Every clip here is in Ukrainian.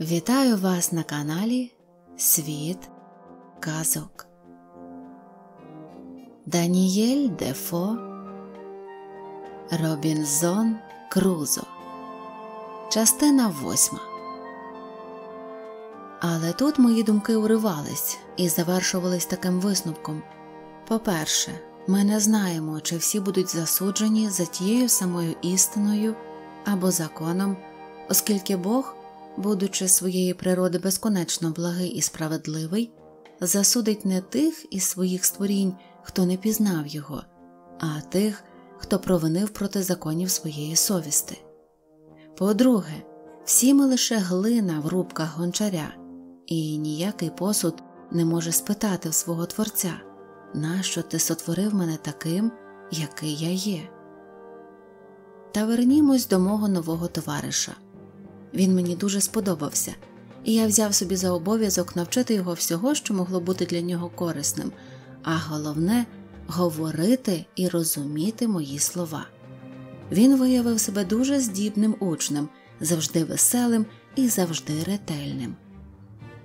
Вітаю вас на каналі Світ Казок. Даніель Дефо Робінзон Крузо. Частина восьма. Але тут мої думки уривались і завершувались таким висновком. По-перше, ми не знаємо, чи всі будуть засуджені за тією самою істиною або законом, оскільки Бог будучи своєї природи безконечно благий і справедливий, засудить не тих із своїх створінь, хто не пізнав його, а тих, хто провинив проти законів своєї совісти. По-друге, всі ми лише глина в рубках гончаря, і ніякий посуд не може спитати в свого Творця, нащо ти сотворив мене таким, який я є. Та вернімось до мого нового товариша. Він мені дуже сподобався, і я взяв собі за обов'язок навчити його всього, що могло бути для нього корисним, а головне говорити і розуміти мої слова. Він виявив себе дуже здібним учнем, завжди веселим і завжди ретельним.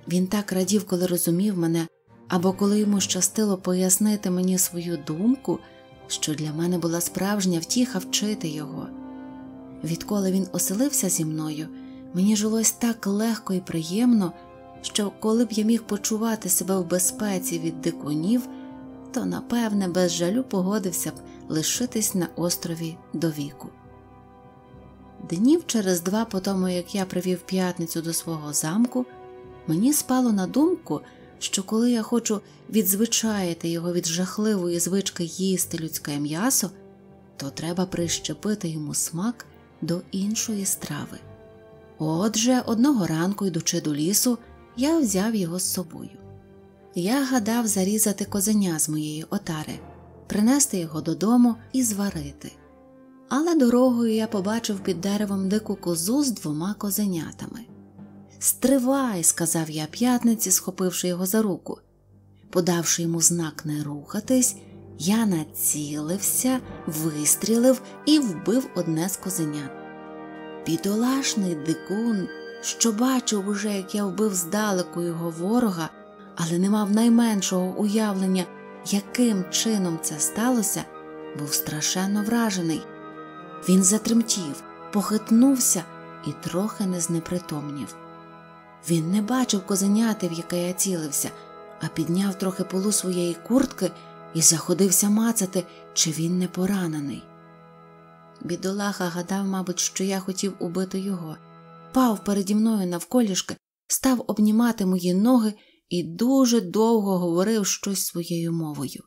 Він так радів, коли розумів мене, або коли йому щастило пояснити мені свою думку, що для мене була справжня втіха вчити його. Відколи він оселився зі мною, Мені жилось так легко і приємно, що коли б я міг почувати себе в безпеці від дикунів, то напевне без жалю погодився б лишитись на острові до віку. Днів через два, по тому як я привів п'ятницю до свого замку, мені спало на думку, що коли я хочу відзвичаїти його від жахливої звички їсти людське м'ясо, то треба прищепити йому смак до іншої страви. Отже, одного ранку, йдучи до лісу, я взяв його з собою. Я гадав зарізати козеня з моєї отари, принести його додому і зварити. Але дорогою я побачив під деревом дику козу з двома козенятами. Стривай, сказав я п'ятниці, схопивши його за руку. Подавши йому знак не рухатись, я націлився, вистрілив і вбив одне з козенят. Бідолашний дикун, що бачив уже, як я вбив здалеку його ворога, але не мав найменшого уявлення, яким чином це сталося, був страшенно вражений. Він затремтів, похитнувся і трохи не знепритомнів. Він не бачив козеняти, в яке я цілився, а підняв трохи полу своєї куртки і заходився мацати, чи він не поранений. Бідолаха гадав, мабуть, що я хотів убити його, пав переді мною навколішки, став обнімати мої ноги і дуже довго говорив щось своєю мовою.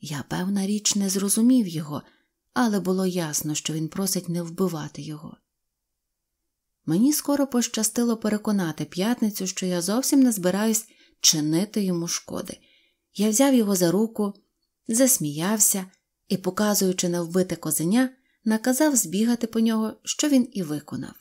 Я, певна річ, не зрозумів його, але було ясно, що він просить не вбивати його. Мені скоро пощастило переконати п'ятницю, що я зовсім не збираюсь чинити йому шкоди. Я взяв його за руку, засміявся і, показуючи на вбите козеня, наказав збігати по нього, що він і виконав.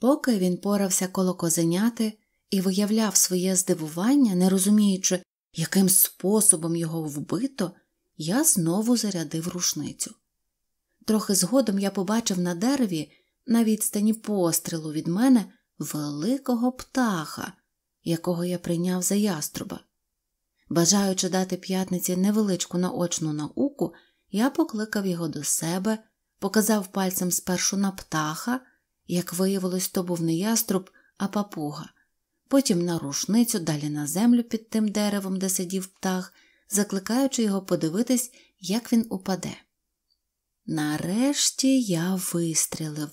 Поки він порався коло козеняти і виявляв своє здивування, не розуміючи, яким способом його вбито, я знову зарядив рушницю. Трохи згодом я побачив на дереві, на відстані пострілу від мене, великого птаха, якого я прийняв за яструба. Бажаючи дати п'ятниці невеличку наочну науку, я покликав його до себе, показав пальцем спершу на птаха, як виявилось, то був не яструб, а папуга, потім на рушницю, далі на землю під тим деревом, де сидів птах, закликаючи його подивитись, як він упаде. Нарешті я вистрілив,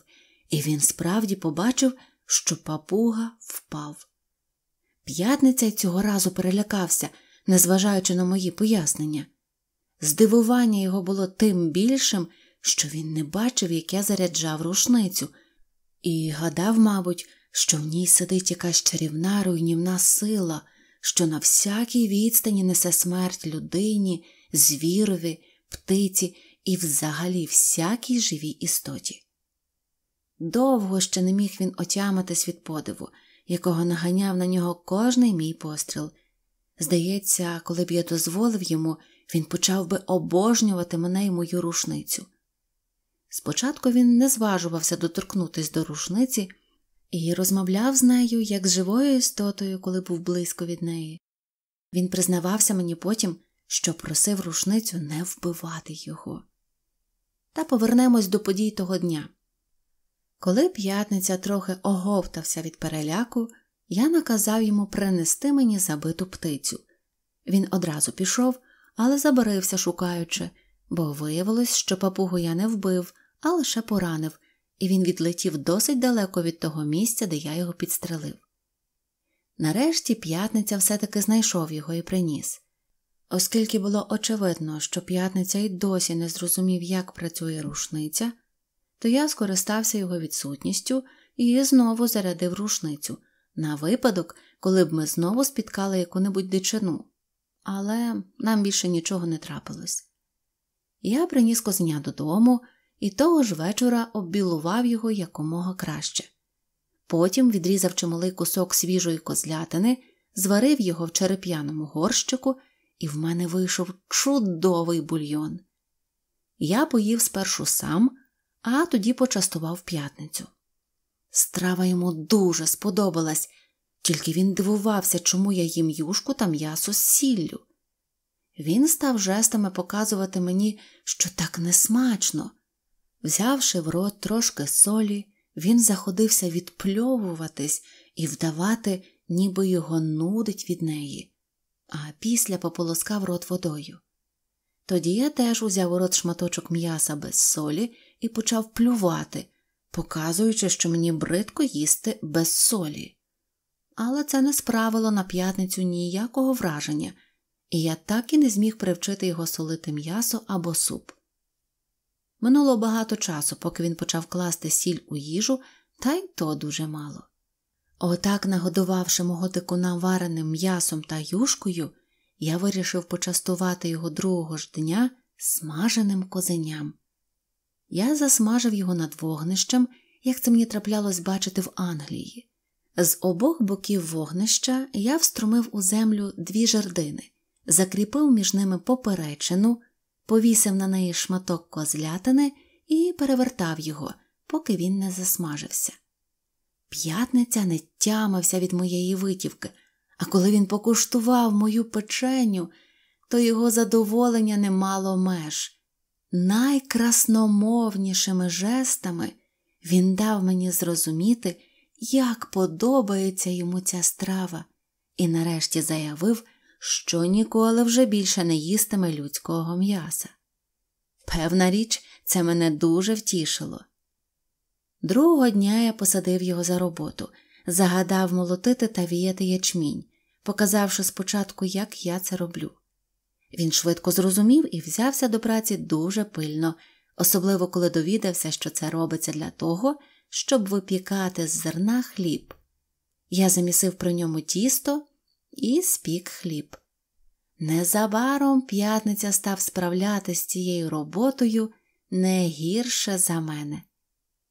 і він справді побачив, що папуга впав. П'ятниця й цього разу перелякався, незважаючи на мої пояснення. Здивування його було тим більшим, що він не бачив, як я заряджав рушницю, і гадав, мабуть, що в ній сидить якась чарівна руйнівна сила, що на всякій відстані несе смерть людині, звірові, птиці і взагалі всякій живій істоті. Довго ще не міг він отямитись від подиву, якого наганяв на нього кожний мій постріл. Здається, коли б я дозволив йому, він почав би обожнювати мене й мою рушницю. Спочатку він не зважувався доторкнутись до рушниці і розмовляв з нею як з живою істотою, коли був близько від неї. Він признавався мені потім, що просив рушницю не вбивати його. Та повернемось до подій того дня. Коли п'ятниця трохи оговтався від переляку, я наказав йому принести мені забиту птицю. Він одразу пішов але забарився, шукаючи, бо виявилось, що папугу я не вбив, а лише поранив, і він відлетів досить далеко від того місця, де я його підстрелив. Нарешті п'ятниця все таки знайшов його і приніс. Оскільки було очевидно, що п'ятниця й досі не зрозумів, як працює рушниця, то я скористався його відсутністю і знову зарядив рушницю на випадок, коли б ми знову спіткали яку небудь дичину але нам більше нічого не трапилось. Я приніс козеня додому і того ж вечора оббілував його якомога краще. Потім відрізав чималий кусок свіжої козлятини, зварив його в череп'яному горщику, і в мене вийшов чудовий бульйон. Я поїв спершу сам, а тоді почастував п'ятницю. Страва йому дуже сподобалась, тільки він дивувався, чому я їм юшку та м'ясо з сіллю. Він став жестами показувати мені, що так несмачно. Взявши в рот трошки солі, він заходився відпльовуватись і вдавати, ніби його нудить від неї, а після пополоскав рот водою. Тоді я теж узяв у рот шматочок м'яса без солі і почав плювати, показуючи, що мені бридко їсти без солі але це не справило на п'ятницю ніякого враження, і я так і не зміг привчити його солити м'ясо або суп. Минуло багато часу, поки він почав класти сіль у їжу, та й то дуже мало. Отак, нагодувавши мого дикуна вареним м'ясом та юшкою, я вирішив почастувати його другого ж дня смаженим козеням. Я засмажив його над вогнищем, як це мені траплялось бачити в Англії. З обох боків вогнища я встромив у землю дві жердини, закріпив між ними поперечину, повісив на неї шматок козлятини і перевертав його, поки він не засмажився. П'ятниця не тямився від моєї витівки, а коли він покуштував мою печеню, то його задоволення не мало меж. Найкрасномовнішими жестами він дав мені зрозуміти як подобається йому ця страва, і нарешті заявив, що ніколи вже більше не їстиме людського м'яса. Певна річ, це мене дуже втішило. Другого дня я посадив його за роботу, загадав молотити та віяти ячмінь, показавши спочатку, як я це роблю. Він швидко зрозумів і взявся до праці дуже пильно, особливо коли довідався, що це робиться для того, щоб випікати з зерна хліб. Я замісив при ньому тісто і спік хліб. Незабаром п'ятниця став справляти з цією роботою не гірше за мене.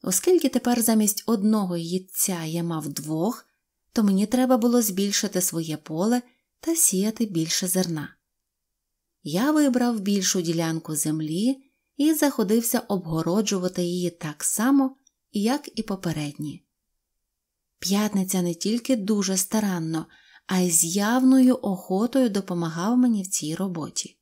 Оскільки тепер замість одного їдця я мав двох, то мені треба було збільшити своє поле та сіяти більше зерна. Я вибрав більшу ділянку землі і заходився обгороджувати її так само, як і попередні. П'ятниця не тільки дуже старанно, а й з явною охотою допомагав мені в цій роботі.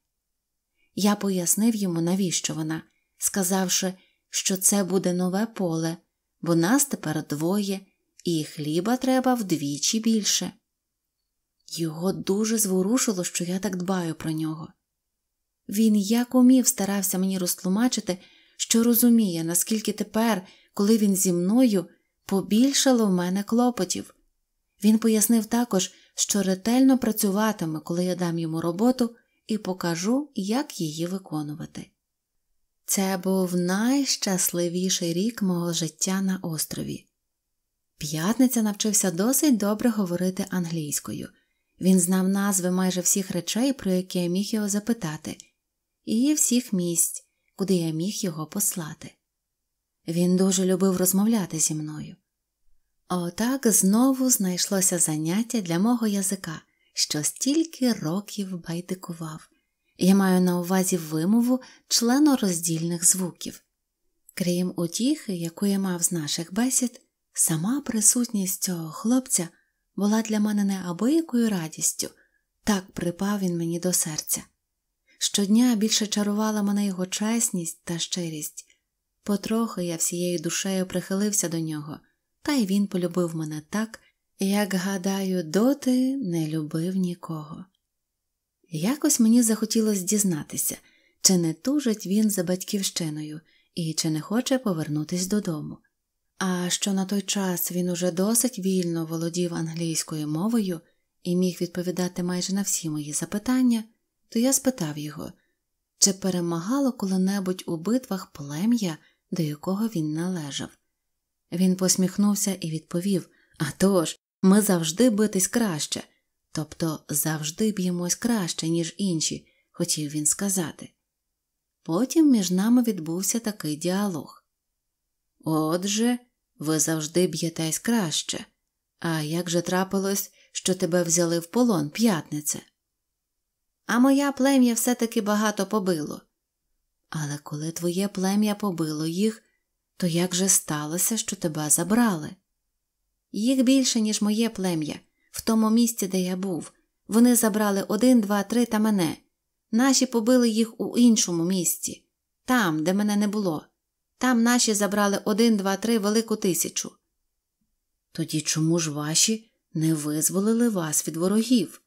Я пояснив йому, навіщо вона, сказавши, що це буде нове поле, бо нас тепер двоє, і хліба треба вдвічі більше. Його дуже зворушило, що я так дбаю про нього. Він як умів старався мені розтлумачити, що розуміє, наскільки тепер коли він зі мною побільшало в мене клопотів. Він пояснив також, що ретельно працюватиме, коли я дам йому роботу, і покажу, як її виконувати. Це був найщасливіший рік мого життя на острові. П'ятниця навчився досить добре говорити англійською. Він знав назви майже всіх речей, про які я міг його запитати, і всіх місць, куди я міг його послати. Він дуже любив розмовляти зі мною. Отак знову знайшлося заняття для мого язика, що стільки років байдикував. Я маю на увазі вимову членороздільних звуків. Крім утіхи, яку я мав з наших бесід, сама присутність цього хлопця була для мене неабиякою радістю, так припав він мені до серця. Щодня більше чарувала мене його чесність та щирість. Потрохи я всією душею прихилився до нього, та й він полюбив мене так, як, гадаю, доти не любив нікого. Якось мені захотілося дізнатися, чи не тужить він за батьківщиною і чи не хоче повернутись додому. А що на той час він уже досить вільно володів англійською мовою і міг відповідати майже на всі мої запитання, то я спитав його, чи перемагало коли-небудь у битвах плем'я, до якого він належав. Він посміхнувся і відповів «А тож, ми завжди битись краще, тобто завжди б'ємось краще, ніж інші, хотів він сказати. Потім між нами відбувся такий діалог. Отже, ви завжди б'єтесь краще. А як же трапилось, що тебе взяли в полон, п'ятнице? А моя плем'я все таки багато побило. Але коли твоє плем'я побило їх, то як же сталося, що тебе забрали? Їх більше, ніж моє плем'я, в тому місці, де я був. Вони забрали один, два, три та мене. Наші побили їх у іншому місці, там, де мене не було. Там наші забрали один, два, три велику тисячу. Тоді чому ж ваші не визволили вас від ворогів?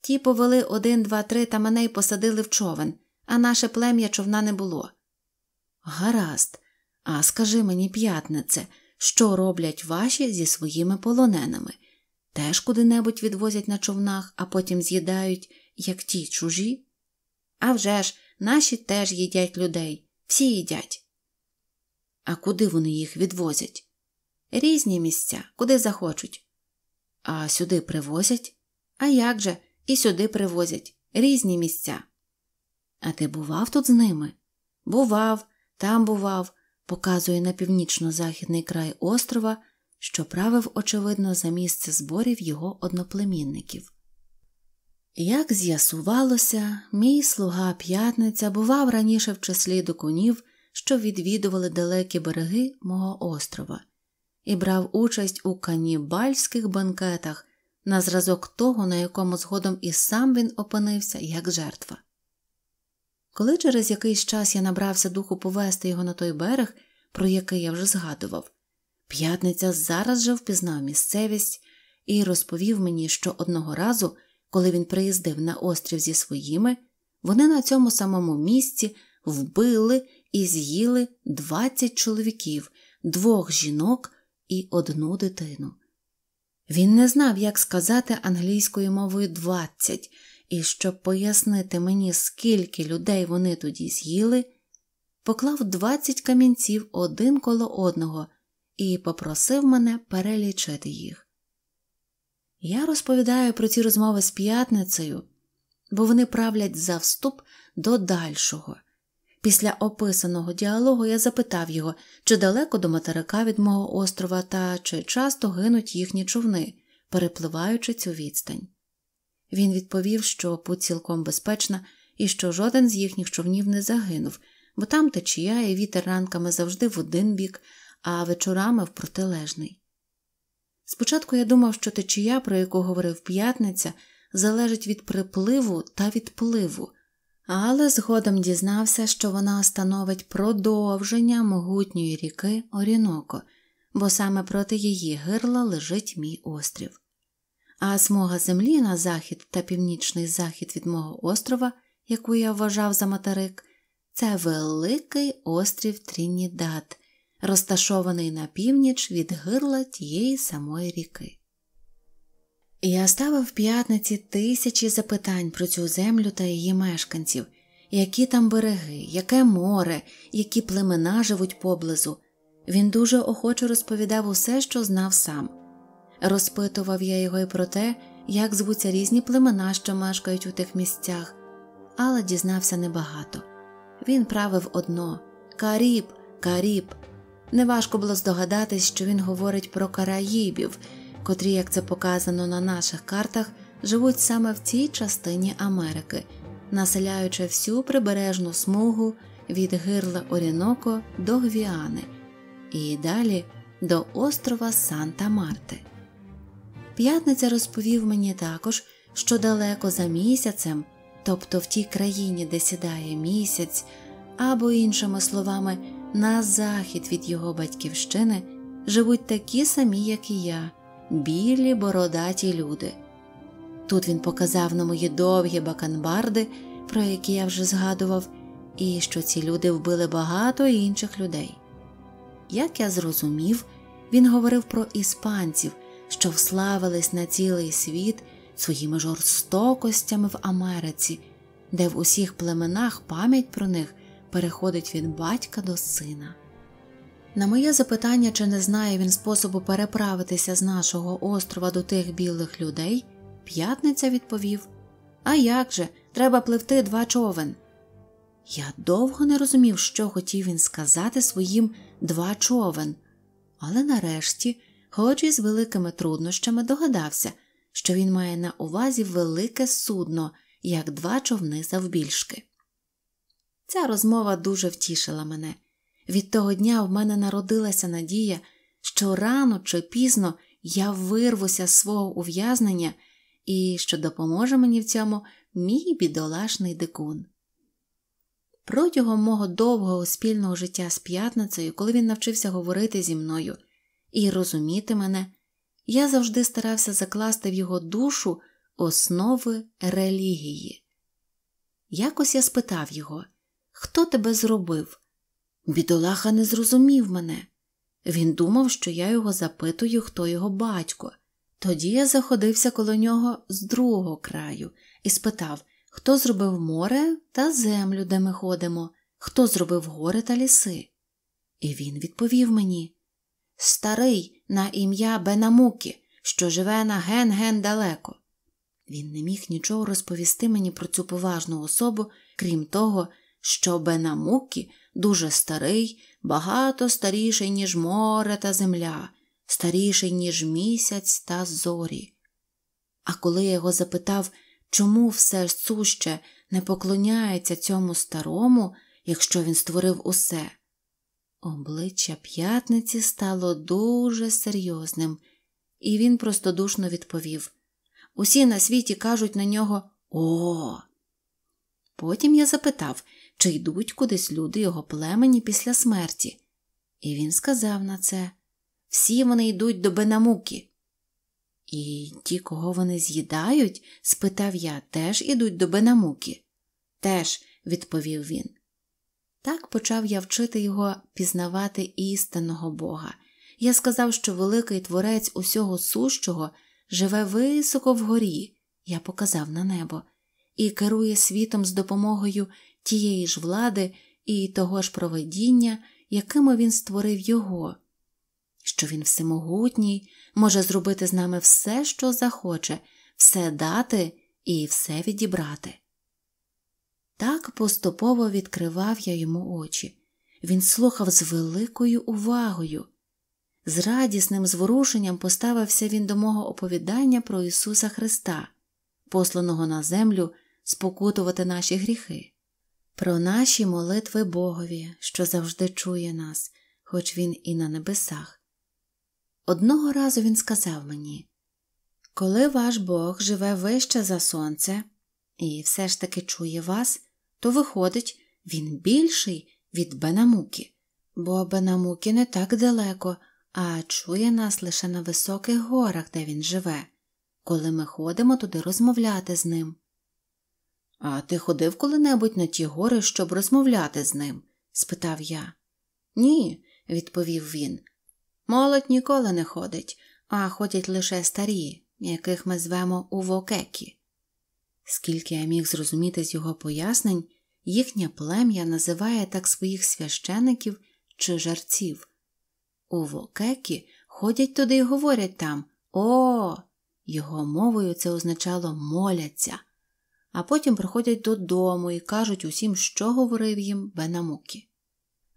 Ті повели один, два, три та мене й посадили в човен, а наше плем'я човна не було. Гаразд, а скажи мені, п'ятнице, що роблять ваші зі своїми полоненими? Теж куди-небудь відвозять на човнах, а потім з'їдають, як ті чужі? А вже ж, наші теж їдять людей, всі їдять. А куди вони їх відвозять? Різні місця, куди захочуть. А сюди привозять? А як же, і сюди привозять різні місця. А ти бував тут з ними? Бував, там бував, показує на північно-західний край острова, що правив, очевидно, за місце зборів його одноплемінників. Як з'ясувалося, мій слуга п'ятниця бував раніше в числі докунів, що відвідували далекі береги мого острова, і брав участь у канібальських банкетах на зразок того, на якому згодом і сам він опинився як жертва. Коли через якийсь час я набрався духу повести його на той берег, про який я вже згадував, п'ятниця зараз же впізнав місцевість і розповів мені, що одного разу, коли він приїздив на острів зі своїми, вони на цьому самому місці вбили і з'їли 20 чоловіків, двох жінок і одну дитину. Він не знав, як сказати англійською мовою «двадцять», і щоб пояснити мені, скільки людей вони тоді з'їли, поклав двадцять камінців один коло одного і попросив мене перелічити їх. Я розповідаю про ці розмови з п'ятницею, бо вони правлять за вступ до дальшого. Після описаного діалогу я запитав його, чи далеко до материка від мого острова та чи часто гинуть їхні човни, перепливаючи цю відстань. Він відповів, що путь цілком безпечна і що жоден з їхніх човнів не загинув, бо там течія і вітер ранками завжди в один бік, а вечорами в протилежний. Спочатку я думав, що течія, про яку говорив п'ятниця, залежить від припливу та відпливу, але згодом дізнався, що вона становить продовження могутньої ріки Оріноко, бо саме проти її гирла лежить мій острів а смуга землі на захід та північний захід від мого острова, яку я вважав за материк, це великий острів Трінідад, розташований на північ від гирла тієї самої ріки. Я ставив п'ятниці тисячі запитань про цю землю та її мешканців, які там береги, яке море, які племена живуть поблизу. Він дуже охоче розповідав усе, що знав сам. Розпитував я його і про те, як звуться різні племена, що мешкають у тих місцях, але дізнався небагато. Він правив одно Каріб, Каріб. Неважко було здогадатись, що він говорить про Караїбів, котрі, як це показано на наших картах, живуть саме в цій частині Америки, населяючи всю прибережну смугу від гирла Оріноко до Гвіани і далі до острова Санта Марти. П'ятниця розповів мені також, що далеко за місяцем, тобто в тій країні, де сідає місяць, або, іншими словами, на захід від його батьківщини, живуть такі самі, як і я, білі бородаті люди. Тут він показав на мої довгі баканбарди, про які я вже згадував, і що ці люди вбили багато інших людей. Як я зрозумів, він говорив про іспанців що вславились на цілий світ своїми жорстокостями в Америці, де в усіх племенах пам'ять про них переходить від батька до сина. На моє запитання, чи не знає він способу переправитися з нашого острова до тих білих людей, п'ятниця відповів А як же, треба пливти два човен. Я довго не розумів, що хотів він сказати своїм два човен, але нарешті Хоч і з великими труднощами догадався, що він має на увазі велике судно, як два човни завбільшки. Ця розмова дуже втішила мене. Від того дня в мене народилася надія, що рано чи пізно я вирвуся з свого ув'язнення і що допоможе мені в цьому мій бідолашний дикун. Протягом мого довгого спільного життя з п'ятницею, коли він навчився говорити зі мною і розуміти мене, я завжди старався закласти в його душу основи релігії. Якось я спитав його, хто тебе зробив? Бідолаха не зрозумів мене. Він думав, що я його запитую, хто його батько. Тоді я заходився коло нього з другого краю і спитав, хто зробив море та землю, де ми ходимо, хто зробив гори та ліси. І він відповів мені старий на ім'я Бенамукі, що живе на ген-ген далеко. Він не міг нічого розповісти мені про цю поважну особу, крім того, що Бенамукі дуже старий, багато старіший, ніж море та земля, старіший, ніж місяць та зорі. А коли я його запитав, чому все суще не поклоняється цьому старому, якщо він створив усе, Обличчя п'ятниці стало дуже серйозним, і він простодушно відповів Усі на світі кажуть на нього О. Потім я запитав, чи йдуть кудись люди його племені після смерті, і він сказав на це всі вони йдуть до Бенамуки. І ті, кого вони з'їдають? спитав я, теж ідуть до Бенамуки. Теж, відповів він. Так почав я вчити його пізнавати істинного Бога. Я сказав, що великий творець усього сущого живе високо вгорі, я показав на небо, і керує світом з допомогою тієї ж влади і того ж проведіння, якими він створив його, що він всемогутній, може зробити з нами все, що захоче, все дати і все відібрати. Так поступово відкривав я йому очі. Він слухав з великою увагою. З радісним зворушенням поставився він до мого оповідання про Ісуса Христа, посланого на землю спокутувати наші гріхи, про наші молитви Богові, що завжди чує нас, хоч він і на небесах. Одного разу він сказав мені: Коли ваш Бог живе вище за сонце, і все ж таки чує вас, то виходить, він більший від Бенамуки, бо Бенамуки не так далеко, а чує нас лише на високих горах, де він живе, коли ми ходимо туди розмовляти з ним. А ти ходив коли-небудь на ті гори, щоб розмовляти з ним? спитав я. Ні, відповів він. Молодь ніколи не ходить, а ходять лише старі, яких ми звемо увокекі. Скільки я міг зрозуміти з його пояснень, їхнє плем'я називає так своїх священиків чи жарців. У Вокекі ходять туди й говорять там О. Його мовою це означало моляться, а потім приходять додому і кажуть усім, що говорив їм Бенамукі.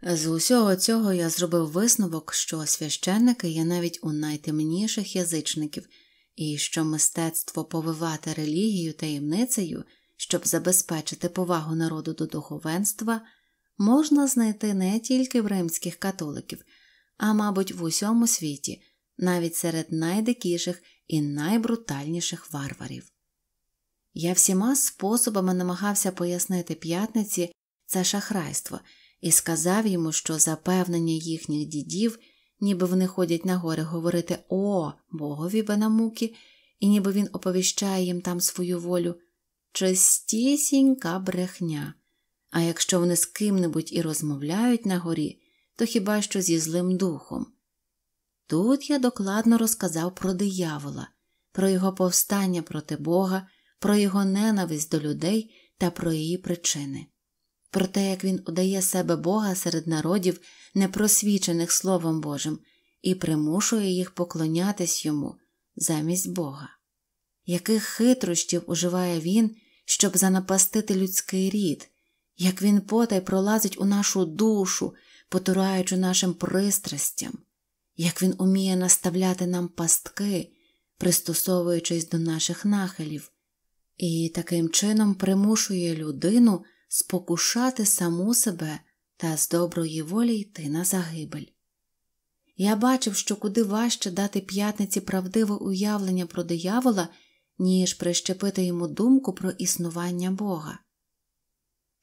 З усього цього я зробив висновок, що священники є навіть у найтемніших язичників і що мистецтво повивати релігію таємницею, щоб забезпечити повагу народу до духовенства, можна знайти не тільки в римських католиків, а мабуть, в усьому світі, навіть серед найдикіших і найбрутальніших варварів. Я всіма способами намагався пояснити п'ятниці це шахрайство і сказав йому, що запевнення їхніх дідів ніби вони ходять на гори говорити О, Богові бенамуки, і ніби він оповіщає їм там свою волю чистісінька брехня. А якщо вони з ким-небудь і розмовляють на горі, то хіба що зі злим духом. Тут я докладно розказав про диявола, про його повстання проти Бога, про його ненависть до людей та про її причини про те, як він удає себе Бога серед народів, не просвічених Словом Божим, і примушує їх поклонятись йому замість Бога. Яких хитрощів уживає він, щоб занапастити людський рід, як він потай пролазить у нашу душу, потураючи нашим пристрастям, як він уміє наставляти нам пастки, пристосовуючись до наших нахилів, і таким чином примушує людину спокушати саму себе та з доброї волі йти на загибель. Я бачив, що куди важче дати п'ятниці правдиве уявлення про диявола, ніж прищепити йому думку про існування Бога.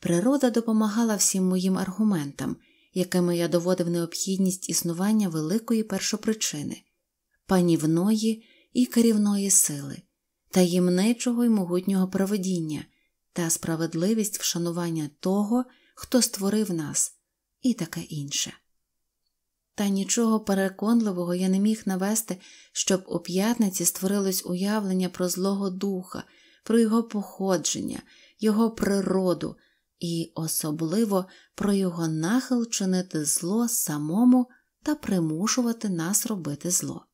Природа допомагала всім моїм аргументам, якими я доводив необхідність існування великої першопричини, панівної і керівної сили, таємничого й могутнього проведіння, та справедливість вшанування того, хто створив нас, і таке інше. Та нічого переконливого я не міг навести, щоб у п'ятниці створилось уявлення про злого духа, про його походження, його природу і особливо про його нахил чинити зло самому та примушувати нас робити зло.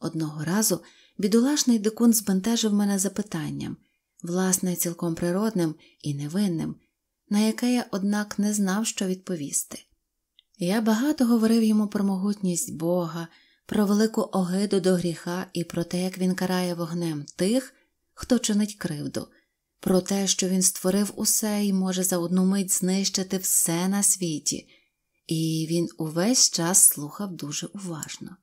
Одного разу бідолашний дикун збентежив мене запитанням власне, цілком природним і невинним, на яке я, однак, не знав, що відповісти. Я багато говорив йому про могутність Бога, про велику огиду до гріха і про те, як він карає вогнем тих, хто чинить кривду, про те, що він створив усе і може за одну мить знищити все на світі, і він увесь час слухав дуже уважно.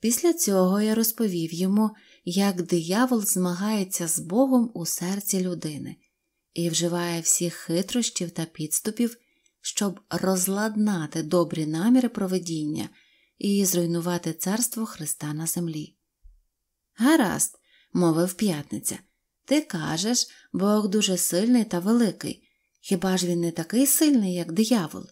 Після цього я розповів йому, як диявол змагається з Богом у серці людини і вживає всіх хитрощів та підступів, щоб розладнати добрі наміри проведіння і зруйнувати царство Христа на землі. Гаразд, мовив п'ятниця, ти кажеш, Бог дуже сильний та великий. Хіба ж він не такий сильний, як диявол?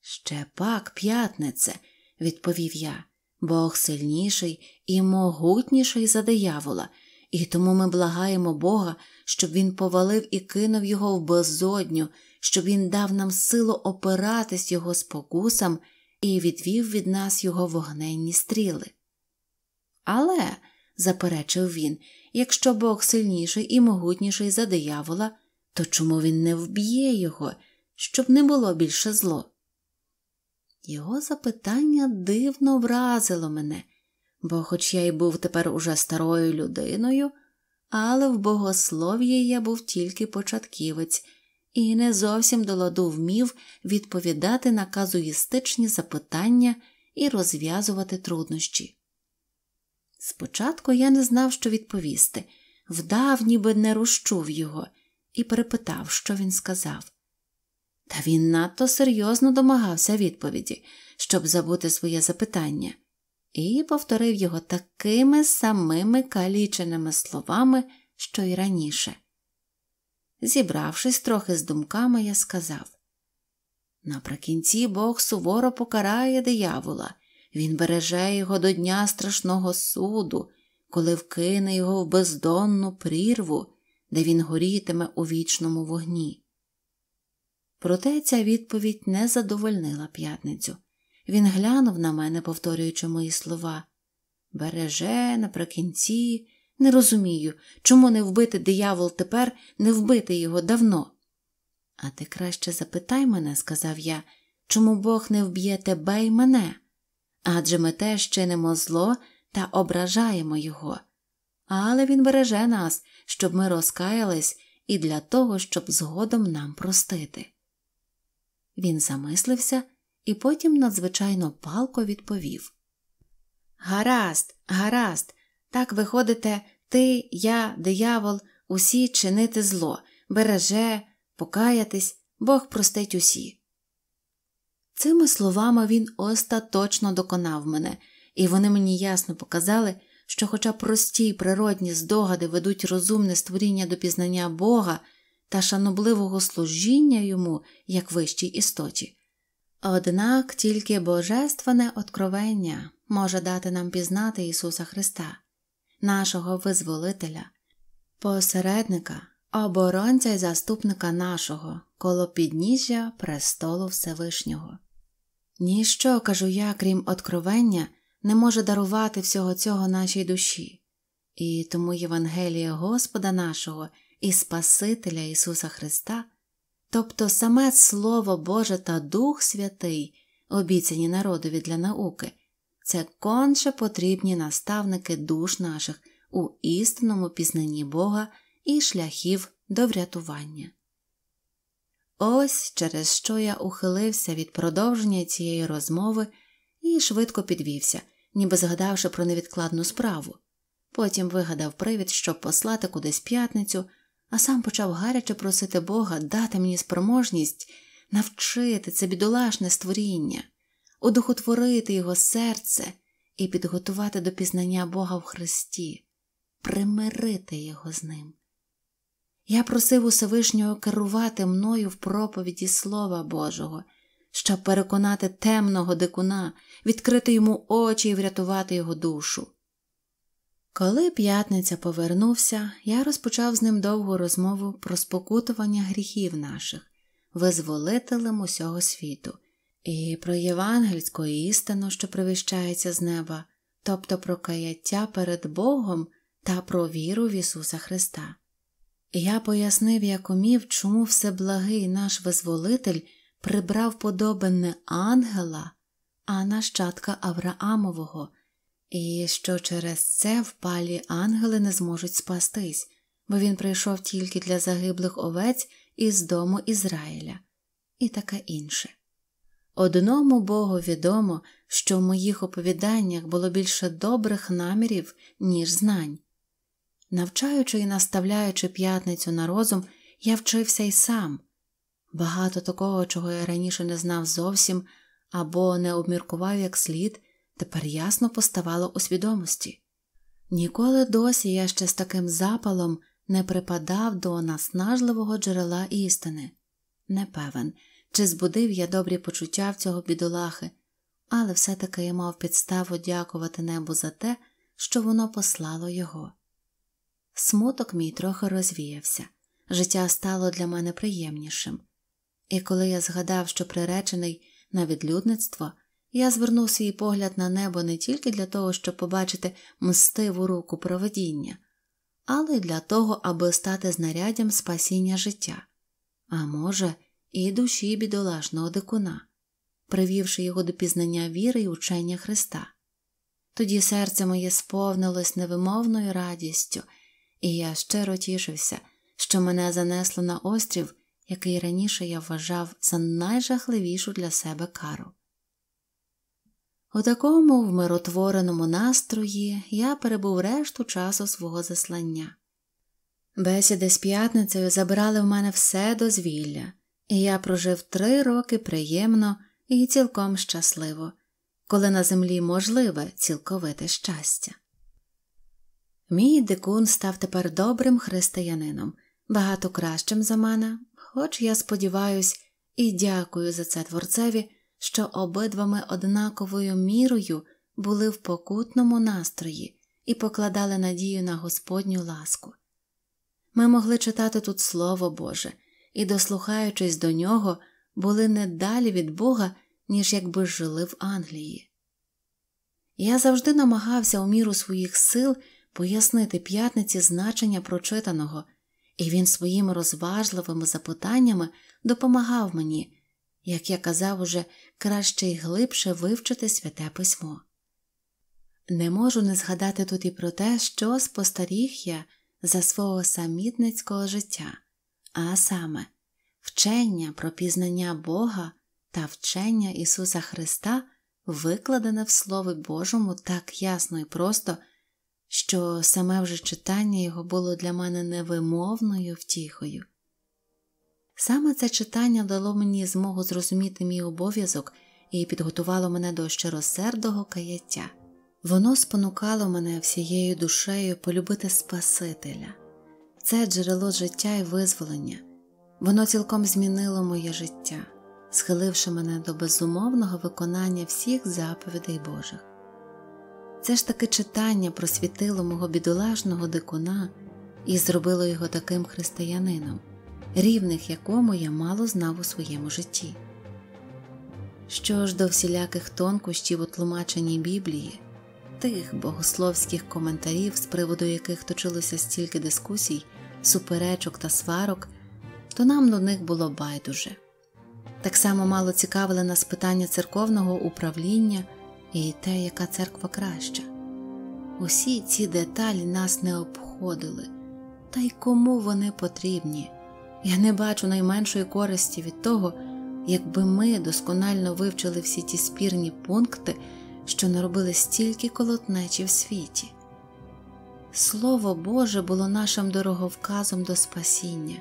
Ще пак, п'ятнице, відповів я. Бог сильніший і могутніший за диявола, і тому ми благаємо Бога, щоб Він повалив і кинув його в безодню, щоб Він дав нам силу опиратись його спокусам і відвів від нас його вогненні стріли. Але, заперечив він, якщо Бог сильніший і могутніший за диявола, то чому він не вб'є його, щоб не було більше зло? Його запитання дивно вразило мене, бо, хоч я й був тепер уже старою людиною, але в богослов'ї я був тільки початківець і не зовсім до ладу вмів відповідати на казуїстичні запитання і розв'язувати труднощі. Спочатку я не знав, що відповісти, вдав, ніби не розчув його, і перепитав, що він сказав. Та він надто серйозно домагався відповіді, щоб забути своє запитання, і повторив його такими самими каліченими словами, що й раніше. Зібравшись трохи з думками, я сказав наприкінці Бог суворо покарає диявола, він береже його до дня страшного суду, коли вкине його в бездонну прірву, де він горітиме у вічному вогні. Проте ця відповідь не задовольнила п'ятницю. Він глянув на мене, повторюючи мої слова. Береже, наприкінці, не розумію, чому не вбити диявол тепер, не вбити його давно. А ти краще запитай мене, сказав я, чому Бог не вб'є тебе й мене? Адже ми теж чинимо зло та ображаємо його. Але він береже нас, щоб ми розкаялись і для того, щоб згодом нам простити. Він замислився і потім надзвичайно палко відповів: Гаразд, гаразд, так виходите, ти, я, диявол, усі чинити зло, береже, покаятись, Бог простить усі. Цими словами він остаточно доконав мене, і вони мені ясно показали, що, хоча прості й природні здогади ведуть розумне створіння до пізнання Бога, та шанобливого служіння йому як вищій істоті. Однак тільки божественне откровення може дати нам пізнати Ісуса Христа, нашого Визволителя, посередника, оборонця й заступника нашого, коло підніжжя престолу Всевишнього. Ніщо, кажу я, крім откровення, не може дарувати всього цього нашій душі, і тому Євангеліє Господа нашого і Спасителя Ісуса Христа, тобто саме Слово Боже та Дух Святий, обіцяні народові для науки, це конче потрібні наставники душ наших у істинному пізнанні Бога і шляхів до врятування. Ось через що я ухилився від продовження цієї розмови і швидко підвівся, ніби згадавши про невідкладну справу. Потім вигадав привід, щоб послати кудись п'ятницю, а сам почав гаряче просити Бога дати мені спроможність навчити це бідолашне створіння, одухотворити його серце і підготувати до пізнання Бога в Христі, примирити його з ним. Я просив Усевишнього керувати мною в проповіді Слова Божого, щоб переконати темного дикуна, відкрити йому очі і врятувати його душу. Коли п'ятниця повернувся, я розпочав з ним довгу розмову про спокутування гріхів наших, визволителем усього світу, і про євангельську істину, що привищається з неба, тобто про каяття перед Богом та про віру в Ісуса Христа. Я пояснив, як умів, чому всеблагий наш визволитель прибрав подобане ангела, а нащадка Авраамового і що через це впалі ангели не зможуть спастись, бо він прийшов тільки для загиблих овець із дому Ізраїля і таке інше. Одному Богу відомо, що в моїх оповіданнях було більше добрих намірів, ніж знань. Навчаючи і наставляючи п'ятницю на розум, я вчився й сам. Багато такого, чого я раніше не знав зовсім або не обміркував як слід, тепер ясно поставало у свідомості. Ніколи досі я ще з таким запалом не припадав до наснажливого джерела істини. Не певен, чи збудив я добрі почуття в цього бідолахи, але все-таки я мав підставу дякувати небу за те, що воно послало його. Смуток мій трохи розвіявся, життя стало для мене приємнішим, і коли я згадав, що приречений на відлюдництво. Я звернув свій погляд на небо не тільки для того, щоб побачити мстиву руку проведіння, але й для того, аби стати знаряддям спасіння життя, а може, і душі бідолашного дикуна, привівши його до пізнання віри і учення Христа. Тоді серце моє сповнилось невимовною радістю, і я щиро тішився, що мене занесло на острів, який раніше я вважав за найжахливішу для себе кару. У такому вмиротвореному настрої я перебув решту часу свого заслання. Бесіди з п'ятницею забирали в мене все дозвілля, і я прожив три роки приємно і цілком щасливо, коли на землі можливе цілковите щастя. Мій дикун став тепер добрим християнином, багато кращим за мене, хоч я сподіваюсь і дякую за це творцеві що обидва ми однаковою мірою були в покутному настрої і покладали надію на Господню ласку. Ми могли читати тут Слово Боже і, дослухаючись до нього, були не далі від Бога, ніж якби жили в Англії. Я завжди намагався у міру своїх сил пояснити п'ятниці значення прочитаного, і він своїми розважливими запитаннями допомагав мені, як я казав уже краще і глибше вивчити святе письмо. Не можу не згадати тут і про те, що спостаріг я за свого самітницького життя, а саме вчення про пізнання Бога та вчення Ісуса Христа, викладене в Слові Божому так ясно і просто, що саме вже читання його було для мене невимовною втіхою. Саме це читання дало мені змогу зрозуміти мій обов'язок і підготувало мене до щиросердого каяття. Воно спонукало мене всією душею полюбити Спасителя, це джерело життя і визволення, воно цілком змінило моє життя, схиливши мене до безумовного виконання всіх заповідей Божих. Це ж таки читання просвітило мого бідолажного дикуна і зробило його таким християнином рівних якому я мало знав у своєму житті. Що ж до всіляких тонкощів у тлумаченні Біблії, тих богословських коментарів, з приводу яких точилося стільки дискусій, суперечок та сварок, то нам до них було байдуже. Так само мало цікавили нас питання церковного управління і те, яка церква краща. Усі ці деталі нас не обходили, та й кому вони потрібні. Я не бачу найменшої користі від того, якби ми досконально вивчили всі ті спірні пункти, що наробили стільки колотнечі в світі. Слово Боже було нашим дороговказом до спасіння,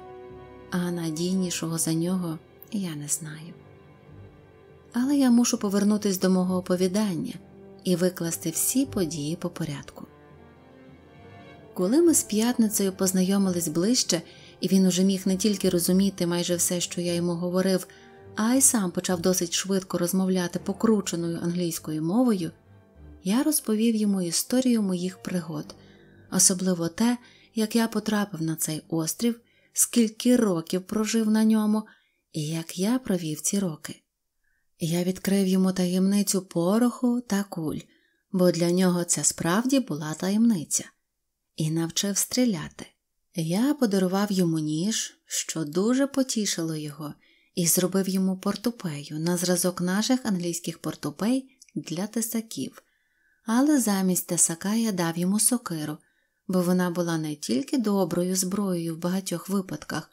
а надійнішого за нього я не знаю. Але я мушу повернутись до мого оповідання і викласти всі події по порядку. Коли ми з п'ятницею познайомились ближче і він уже міг не тільки розуміти майже все, що я йому говорив, а й сам почав досить швидко розмовляти покрученою англійською мовою, я розповів йому історію моїх пригод, особливо те, як я потрапив на цей острів, скільки років прожив на ньому, і як я провів ці роки. Я відкрив йому таємницю пороху та куль, бо для нього це справді була таємниця, і навчив стріляти. Я подарував йому ніж, що дуже потішило його, і зробив йому портупею на зразок наших англійських портупей для тесаків, але замість тесака я дав йому сокиру, бо вона була не тільки доброю зброєю в багатьох випадках,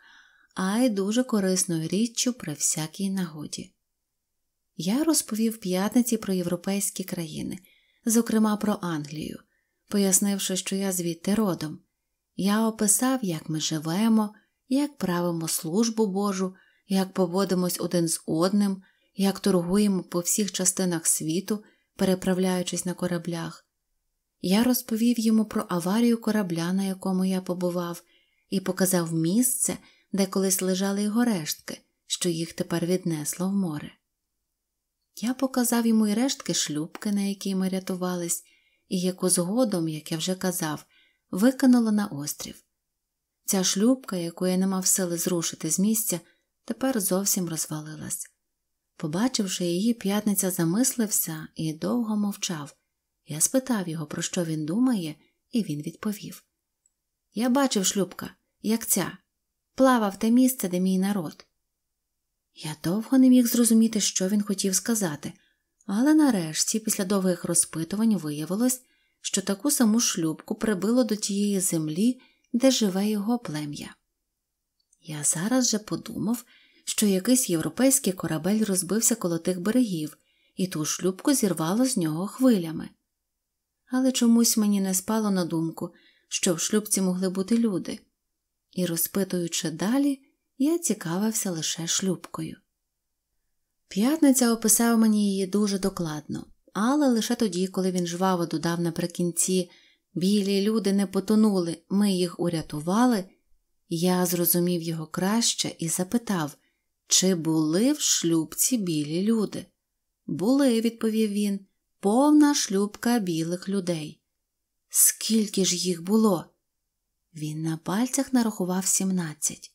а й дуже корисною річчю при всякій нагоді. Я розповів п'ятниці про європейські країни, зокрема про Англію, пояснивши, що я звідти родом. Я описав, як ми живемо, як правимо службу Божу, як поводимось один з одним, як торгуємо по всіх частинах світу, переправляючись на кораблях. Я розповів йому про аварію корабля, на якому я побував, і показав місце, де колись лежали його рештки, що їх тепер віднесло в море. Я показав йому й рештки шлюбки, на якій ми рятувались, і яку згодом, як я вже казав, викинуло на острів. Ця шлюбка, яку я не мав сили зрушити з місця, тепер зовсім розвалилась. Побачивши її, п'ятниця замислився і довго мовчав. Я спитав його, про що він думає, і він відповів: Я бачив шлюбка, як ця, плавав те місце, де мій народ. Я довго не міг зрозуміти, що він хотів сказати, але нарешті, після довгих розпитувань, виявилось, що таку саму шлюбку прибило до тієї землі, де живе його плем'я. Я зараз же подумав, що якийсь європейський корабель розбився коло тих берегів, і ту шлюбку зірвало з нього хвилями. Але чомусь мені не спало на думку, що в шлюбці могли бути люди, і, розпитуючи далі, я цікавився лише шлюбкою. П'ятниця описав мені її дуже докладно але лише тоді, коли він жваво додав наприкінці білі люди не потонули, ми їх урятували, я зрозумів його краще і запитав, чи були в шлюбці білі люди. Були, відповів він, повна шлюбка білих людей. Скільки ж їх було? Він на пальцях нарахував сімнадцять.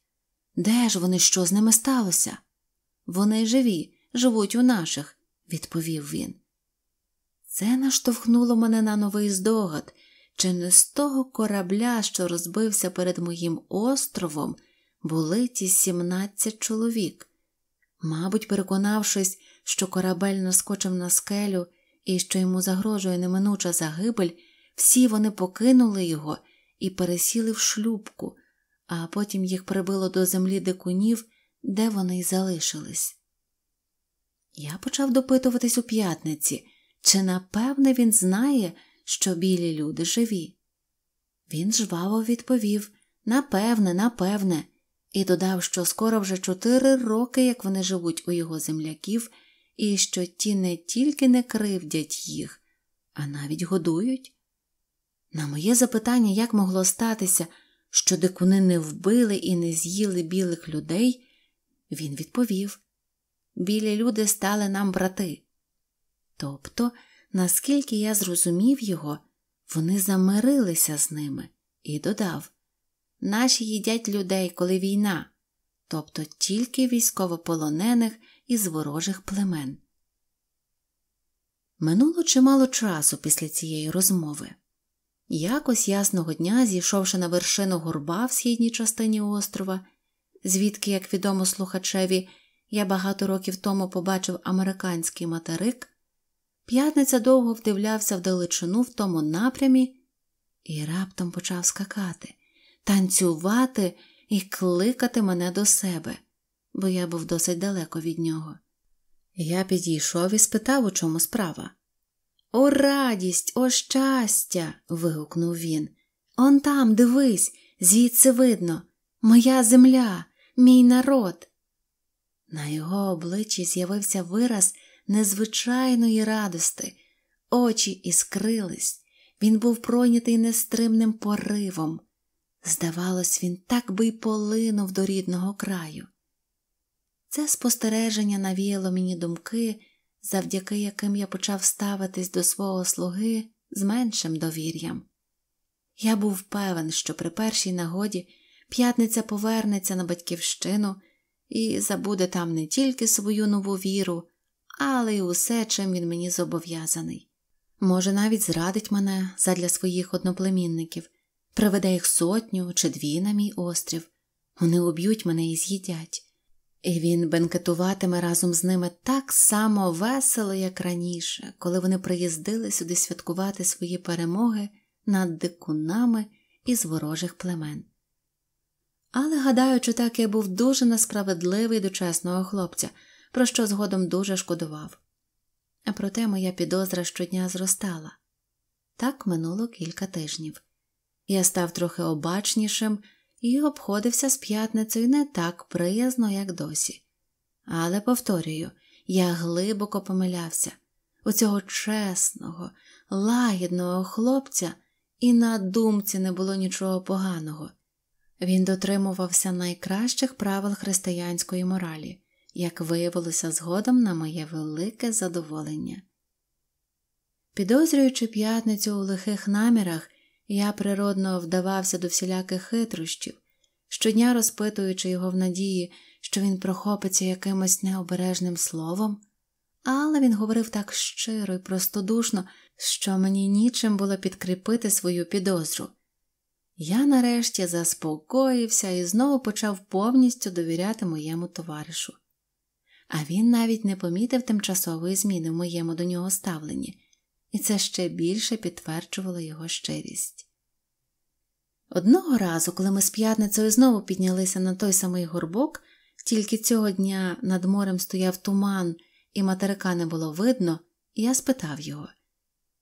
Де ж вони що з ними сталося? Вони живі, живуть у наших, відповів він. Це наштовхнуло мене на новий здогад, чи не з того корабля, що розбився перед моїм островом, були ті сімнадцять чоловік. Мабуть, переконавшись, що корабель наскочив на скелю і що йому загрожує неминуча загибель, всі вони покинули його і пересіли в шлюбку, а потім їх прибило до землі дикунів, де вони й залишились. Я почав допитуватись у п'ятниці. Чи напевне він знає, що білі люди живі? Він жваво відповів напевне, напевне, і додав, що скоро вже чотири роки, як вони живуть у його земляків, і що ті не тільки не кривдять їх, а навіть годують. На моє запитання, як могло статися, що дикуни не вбили і не з'їли білих людей, він відповів Білі люди стали нам брати. Тобто, наскільки я зрозумів його, вони замирилися з ними і додав наші їдять людей, коли війна, тобто тільки військовополонених із ворожих племен. Минуло чимало часу після цієї розмови. Якось ясного дня, зійшовши на вершину горба в східній частині острова, звідки, як відомо слухачеві, я багато років тому побачив американський материк, П'ятниця довго вдивлявся в далечину в тому напрямі і раптом почав скакати, танцювати і кликати мене до себе, бо я був досить далеко від нього. Я підійшов і спитав, у чому справа. О, радість, о щастя! вигукнув він. Он там, дивись, звідси видно, моя земля, мій народ. На його обличчі з'явився вираз незвичайної радости, очі іскрились, він був пройнятий нестримним поривом. Здавалось, він так би й полинув до рідного краю. Це спостереження навіяло мені думки, завдяки яким я почав ставитись до свого слуги з меншим довір'ям. Я був певен, що при першій нагоді п'ятниця повернеться на батьківщину і забуде там не тільки свою нову віру, але й усе, чим він мені зобов'язаний. Може, навіть зрадить мене задля своїх одноплемінників, приведе їх сотню чи дві на мій острів, вони уб'ють мене і з'їдять, і він бенкетуватиме разом з ними так само весело, як раніше, коли вони приїздили сюди святкувати свої перемоги над дикунами із ворожих племен. Але, гадаючи, так я був дуже несправедливий до чесного хлопця про що згодом дуже шкодував. А проте моя підозра щодня зростала. Так минуло кілька тижнів. Я став трохи обачнішим і обходився з п'ятницею не так приязно, як досі. Але, повторюю, я глибоко помилявся у цього чесного, лагідного хлопця і на думці не було нічого поганого. Він дотримувався найкращих правил християнської моралі як виявилося згодом на моє велике задоволення. Підозрюючи п'ятницю у лихих намірах, я природно вдавався до всіляких хитрощів, щодня розпитуючи його в надії, що він прохопиться якимось необережним словом, але він говорив так щиро і простодушно, що мені нічим було підкріпити свою підозру. Я нарешті заспокоївся і знову почав повністю довіряти моєму товаришу а він навіть не помітив тимчасової зміни в моєму до нього ставленні, і це ще більше підтверджувало його щирість. Одного разу, коли ми з п'ятницею знову піднялися на той самий горбок, тільки цього дня над морем стояв туман і материка не було видно, я спитав його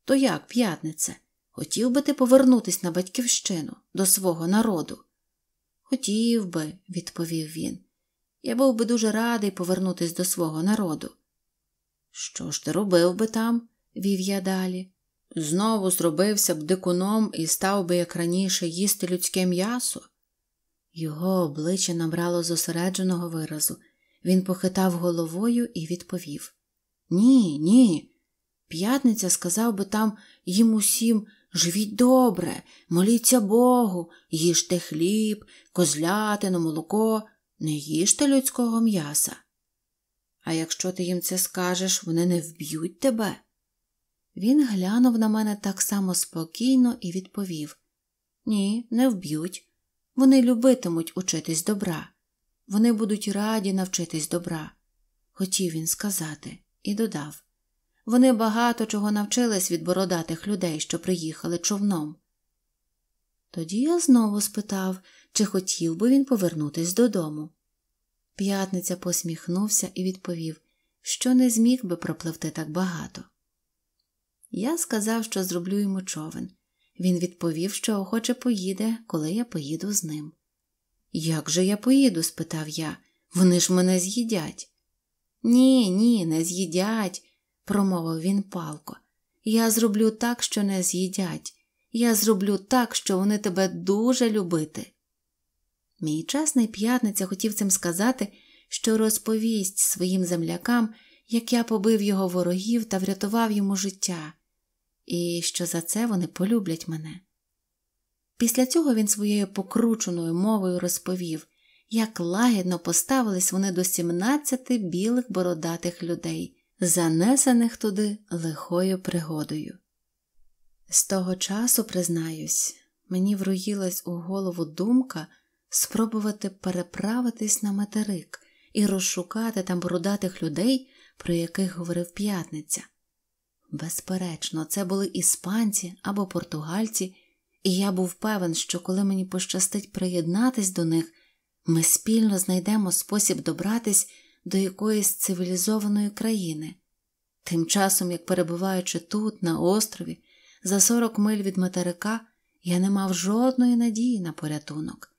То як, п'ятнице, хотів би ти повернутися на батьківщину до свого народу? Хотів би, відповів він. Я був би дуже радий повернутися до свого народу. Що ж ти робив би там? вів я далі. Знову зробився б дикуном і став би, як раніше, їсти людське м'ясо. Його обличчя набрало зосередженого виразу. Він похитав головою і відповів: Ні, ні. П'ятниця сказав би там їм усім живіть добре, моліться Богу, їжте хліб, козлятину, молоко не їжте людського м'яса. А якщо ти їм це скажеш, вони не вб'ють тебе. Він глянув на мене так само спокійно і відповів Ні, не вб'ють. Вони любитимуть учитись добра, вони будуть раді навчитись добра, хотів він сказати, і додав. Вони багато чого навчились від бородатих людей, що приїхали човном. Тоді я знову спитав, чи хотів би він повернутись додому. П'ятниця посміхнувся і відповів, що не зміг би пропливти так багато. Я сказав, що зроблю йому човен. Він відповів, що охоче поїде, коли я поїду з ним. Як же я поїду? спитав я. Вони ж мене з'їдять. Ні, ні, не з'їдять, промовив він палко. Я зроблю так, що не з'їдять. Я зроблю так, що вони тебе дуже любити. Мій часний п'ятниця хотів цим сказати, що розповість своїм землякам, як я побив його ворогів та врятував йому життя, і що за це вони полюблять мене. Після цього він своєю покрученою мовою розповів, як лагідно поставились вони до сімнадцяти білих бородатих людей, занесених туди лихою пригодою. З того часу, признаюсь, мені вруїлась у голову думка спробувати переправитись на материк і розшукати там бородатих людей, про яких говорив п'ятниця. Безперечно, це були іспанці або португальці, і я був певен, що коли мені пощастить приєднатись до них, ми спільно знайдемо спосіб добратись до якоїсь цивілізованої країни. Тим часом, як перебуваючи тут, на острові, за сорок миль від материка, я не мав жодної надії на порятунок.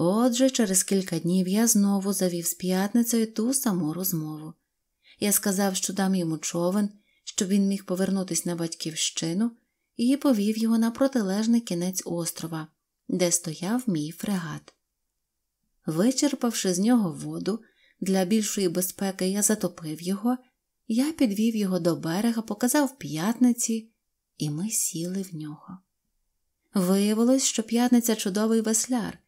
Отже, через кілька днів я знову завів з п'ятницею ту саму розмову. Я сказав, що дам йому човен, щоб він міг повернутися на батьківщину, і повів його на протилежний кінець острова, де стояв мій фрегат. Вичерпавши з нього воду, для більшої безпеки я затопив його, я підвів його до берега, показав п'ятниці, і ми сіли в нього. Виявилось, що п'ятниця чудовий весляр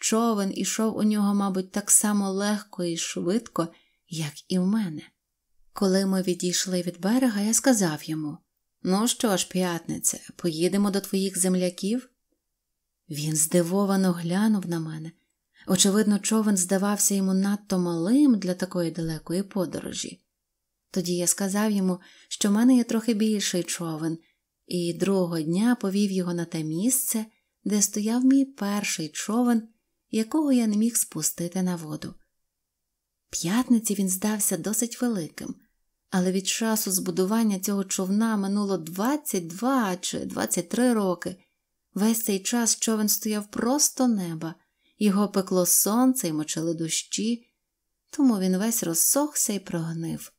човен ішов у нього, мабуть, так само легко і швидко, як і в мене. Коли ми відійшли від берега, я сказав йому Ну що ж, п'ятниця, поїдемо до твоїх земляків? Він здивовано глянув на мене. Очевидно, човен здавався йому надто малим для такої далекої подорожі. Тоді я сказав йому, що в мене є трохи більший човен, і другого дня повів його на те місце, де стояв мій перший човен якого я не міг спустити на воду. П'ятниці він здався досить великим, але від часу збудування цього човна минуло 22 чи 23 роки. Весь цей час човен стояв просто неба, його пекло сонце і мочили дощі, тому він весь розсохся і прогнив.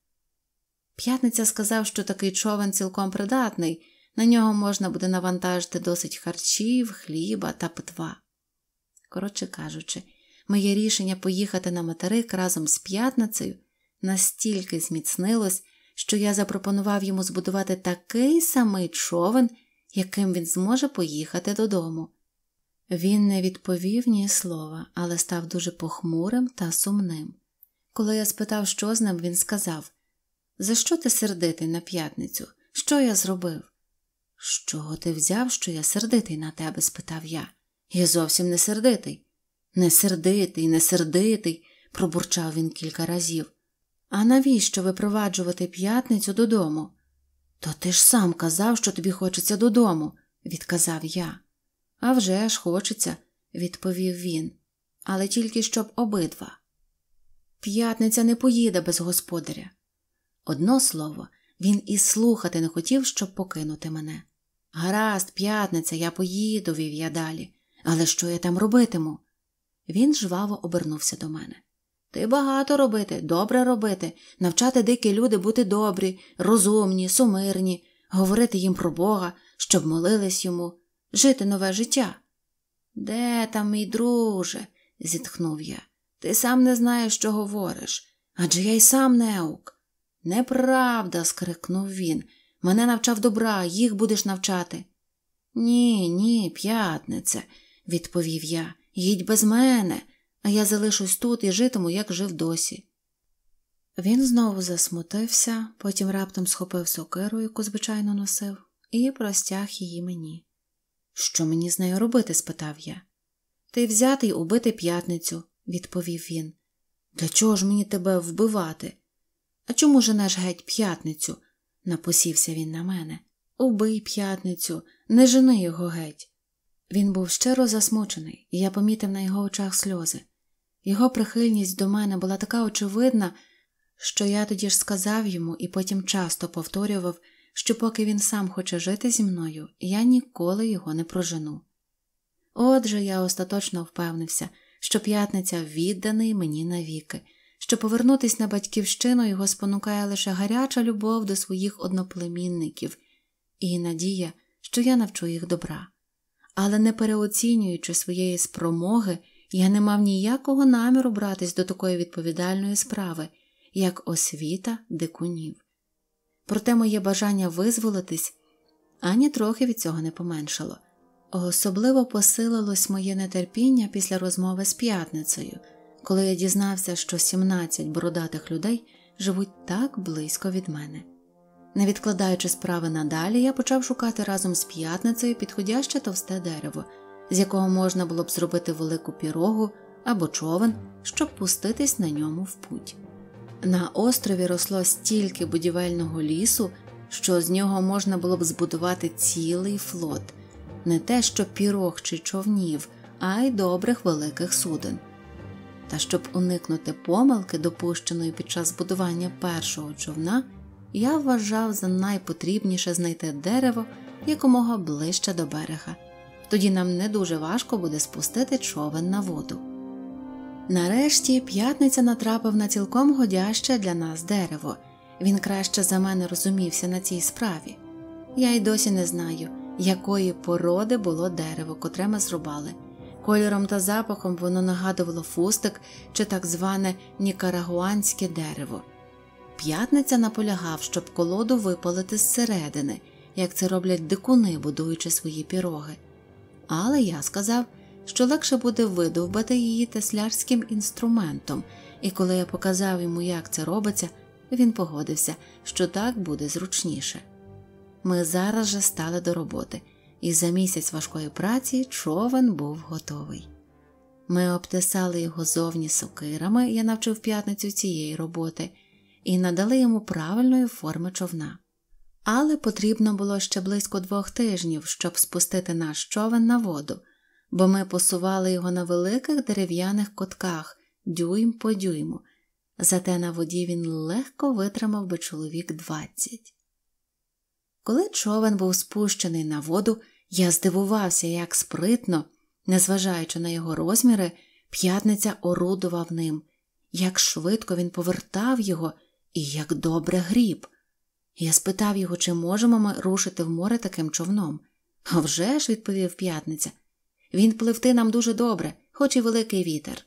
П'ятниця сказав, що такий човен цілком придатний, на нього можна буде навантажити досить харчів, хліба та птва. Коротше кажучи, моє рішення поїхати на материк разом з п'ятницею настільки зміцнилось, що я запропонував йому збудувати такий самий човен, яким він зможе поїхати додому. Він не відповів ні слова, але став дуже похмурим та сумним. Коли я спитав, що з ним, він сказав За що ти сердитий на п'ятницю? Що я зробив? З чого ти взяв, що я сердитий на тебе? спитав я. Я зовсім не сердитий. Не сердитий, не сердитий, пробурчав він кілька разів. А навіщо випроваджувати п'ятницю додому? То ти ж сам казав, що тобі хочеться додому, відказав я. «А вже ж хочеться, відповів він, але тільки щоб обидва. П'ятниця не поїде без господаря. Одно слово, він і слухати не хотів, щоб покинути мене. Гаразд, п'ятниця, я поїду, вів я далі. Але що я там робитиму? Він жваво обернувся до мене. Ти багато робити, добре робити, навчати дикі люди бути добрі, розумні, сумирні, говорити їм про Бога, щоб молились йому, жити нове життя. Де там, мій друже? зітхнув я. Ти сам не знаєш, що говориш. Адже я й сам неук. Неправда. скрикнув він. Мене навчав добра, їх будеш навчати. Ні, ні, п'ятнице відповів я. Їдь без мене, а я залишусь тут і житиму, як жив досі. Він знову засмутився, потім раптом схопив сокиру, яку звичайно носив, і простяг її мені. Що мені з нею робити? спитав я. Ти взятий убити п'ятницю, відповів він. Для чого ж мені тебе вбивати? А чому женеш геть п'ятницю? напосівся він на мене. Убий п'ятницю, не жени його геть. Він був щиро засмучений, і я помітив на його очах сльози. Його прихильність до мене була така очевидна, що я тоді ж сказав йому і потім часто повторював, що поки він сам хоче жити зі мною, я ніколи його не прожену. Отже, я остаточно впевнився, що п'ятниця відданий мені навіки, що повернутись на батьківщину його спонукає лише гаряча любов до своїх одноплемінників і надія, що я навчу їх добра але не переоцінюючи своєї спромоги, я не мав ніякого наміру братись до такої відповідальної справи, як освіта дикунів. Проте моє бажання визволитись ані трохи від цього не поменшало. Особливо посилилось моє нетерпіння після розмови з п'ятницею, коли я дізнався, що 17 бородатих людей живуть так близько від мене. Не відкладаючи справи надалі, я почав шукати разом з п'ятницею підходяще товсте дерево, з якого можна було б зробити велику пірогу або човен, щоб пуститись на ньому в путь. На острові росло стільки будівельного лісу, що з нього можна було б збудувати цілий флот, не те, що пірог чи човнів, а й добрих великих суден. Та щоб уникнути помилки, допущеної під час будування першого човна я вважав за найпотрібніше знайти дерево якомога ближче до берега, тоді нам не дуже важко буде спустити човен на воду. Нарешті п'ятниця натрапив на цілком годяще для нас дерево, він краще за мене розумівся на цій справі. Я й досі не знаю, якої породи було дерево, котре ми зрубали. Кольором та запахом воно нагадувало фустик чи так зване нікарагуанське дерево, П'ятниця наполягав, щоб колоду випалити зсередини, як це роблять дикуни, будуючи свої піроги. Але я сказав, що легше буде видовбати її теслярським інструментом, і коли я показав йому, як це робиться, він погодився, що так буде зручніше. Ми зараз же стали до роботи, і за місяць важкої праці човен був готовий. Ми обтесали його зовні сокирами, я навчив п'ятницю цієї роботи і надали йому правильної форми човна. Але потрібно було ще близько двох тижнів, щоб спустити наш човен на воду, бо ми посували його на великих дерев'яних котках дюйм по дюйму, зате на воді він легко витримав би чоловік двадцять. Коли човен був спущений на воду, я здивувався, як спритно, незважаючи на його розміри, п'ятниця орудував ним, як швидко він повертав його. І як добре гріб. Я спитав його, чи можемо ми рушити в море таким човном. «А вже ж», – відповів п'ятниця, він пливти нам дуже добре, хоч і великий вітер.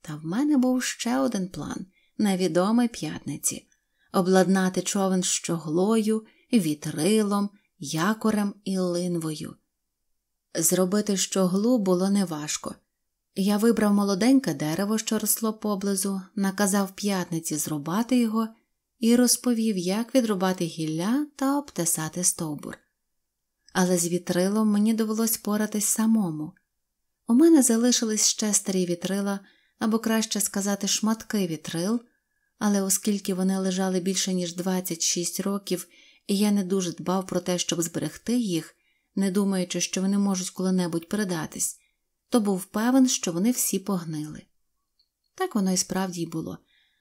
Та в мене був ще один план невідомий п'ятниці обладнати човен щоглою, вітрилом, якорем і линвою. Зробити щоглу було неважко. Я вибрав молоденьке дерево, що росло поблизу, наказав п'ятниці зрубати його і розповів, як відрубати гілля та обтесати стовбур. Але з вітрилом мені довелось поратись самому. У мене залишились ще старі вітрила, або краще сказати, шматки вітрил, але оскільки вони лежали більше ніж 26 років, і я не дуже дбав про те, щоб зберегти їх, не думаючи, що вони можуть коли-небудь передатись то був певен, що вони всі погнили. Так воно і справді й було,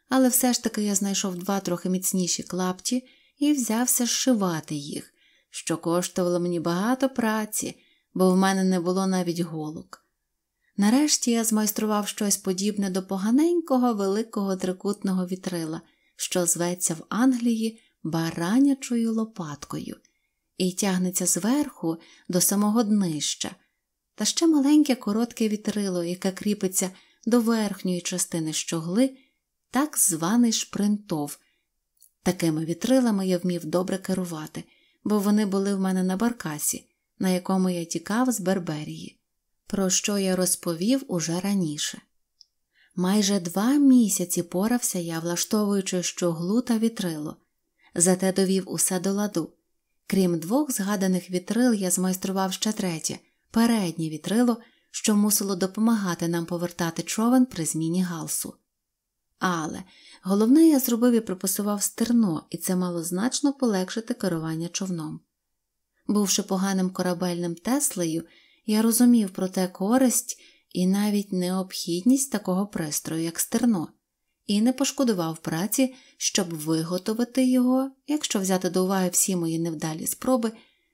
але все ж таки я знайшов два трохи міцніші клапті і взявся зшивати їх, що коштувало мені багато праці, бо в мене не було навіть голок. Нарешті я змайстрував щось подібне до поганенького великого трикутного вітрила, що зветься в Англії баранячою лопаткою, і тягнеться зверху до самого днища та ще маленьке коротке вітрило, яке кріпиться до верхньої частини щогли, так званий шпринтов. Такими вітрилами я вмів добре керувати, бо вони були в мене на баркасі, на якому я тікав з Берберії, про що я розповів уже раніше. Майже два місяці порався я, влаштовуючи щоглу та вітрило, зате довів усе до ладу. Крім двох згаданих вітрил, я змайстрував ще третє – переднє вітрило, що мусило допомагати нам повертати човен при зміні галсу. Але головне я зробив і припасував стерно, і це мало значно полегшити керування човном. Бувши поганим корабельним Теслею, я розумів про те користь і навіть необхідність такого пристрою, як стерно, і не пошкодував праці, щоб виготовити його, якщо взяти до уваги всі мої невдалі спроби,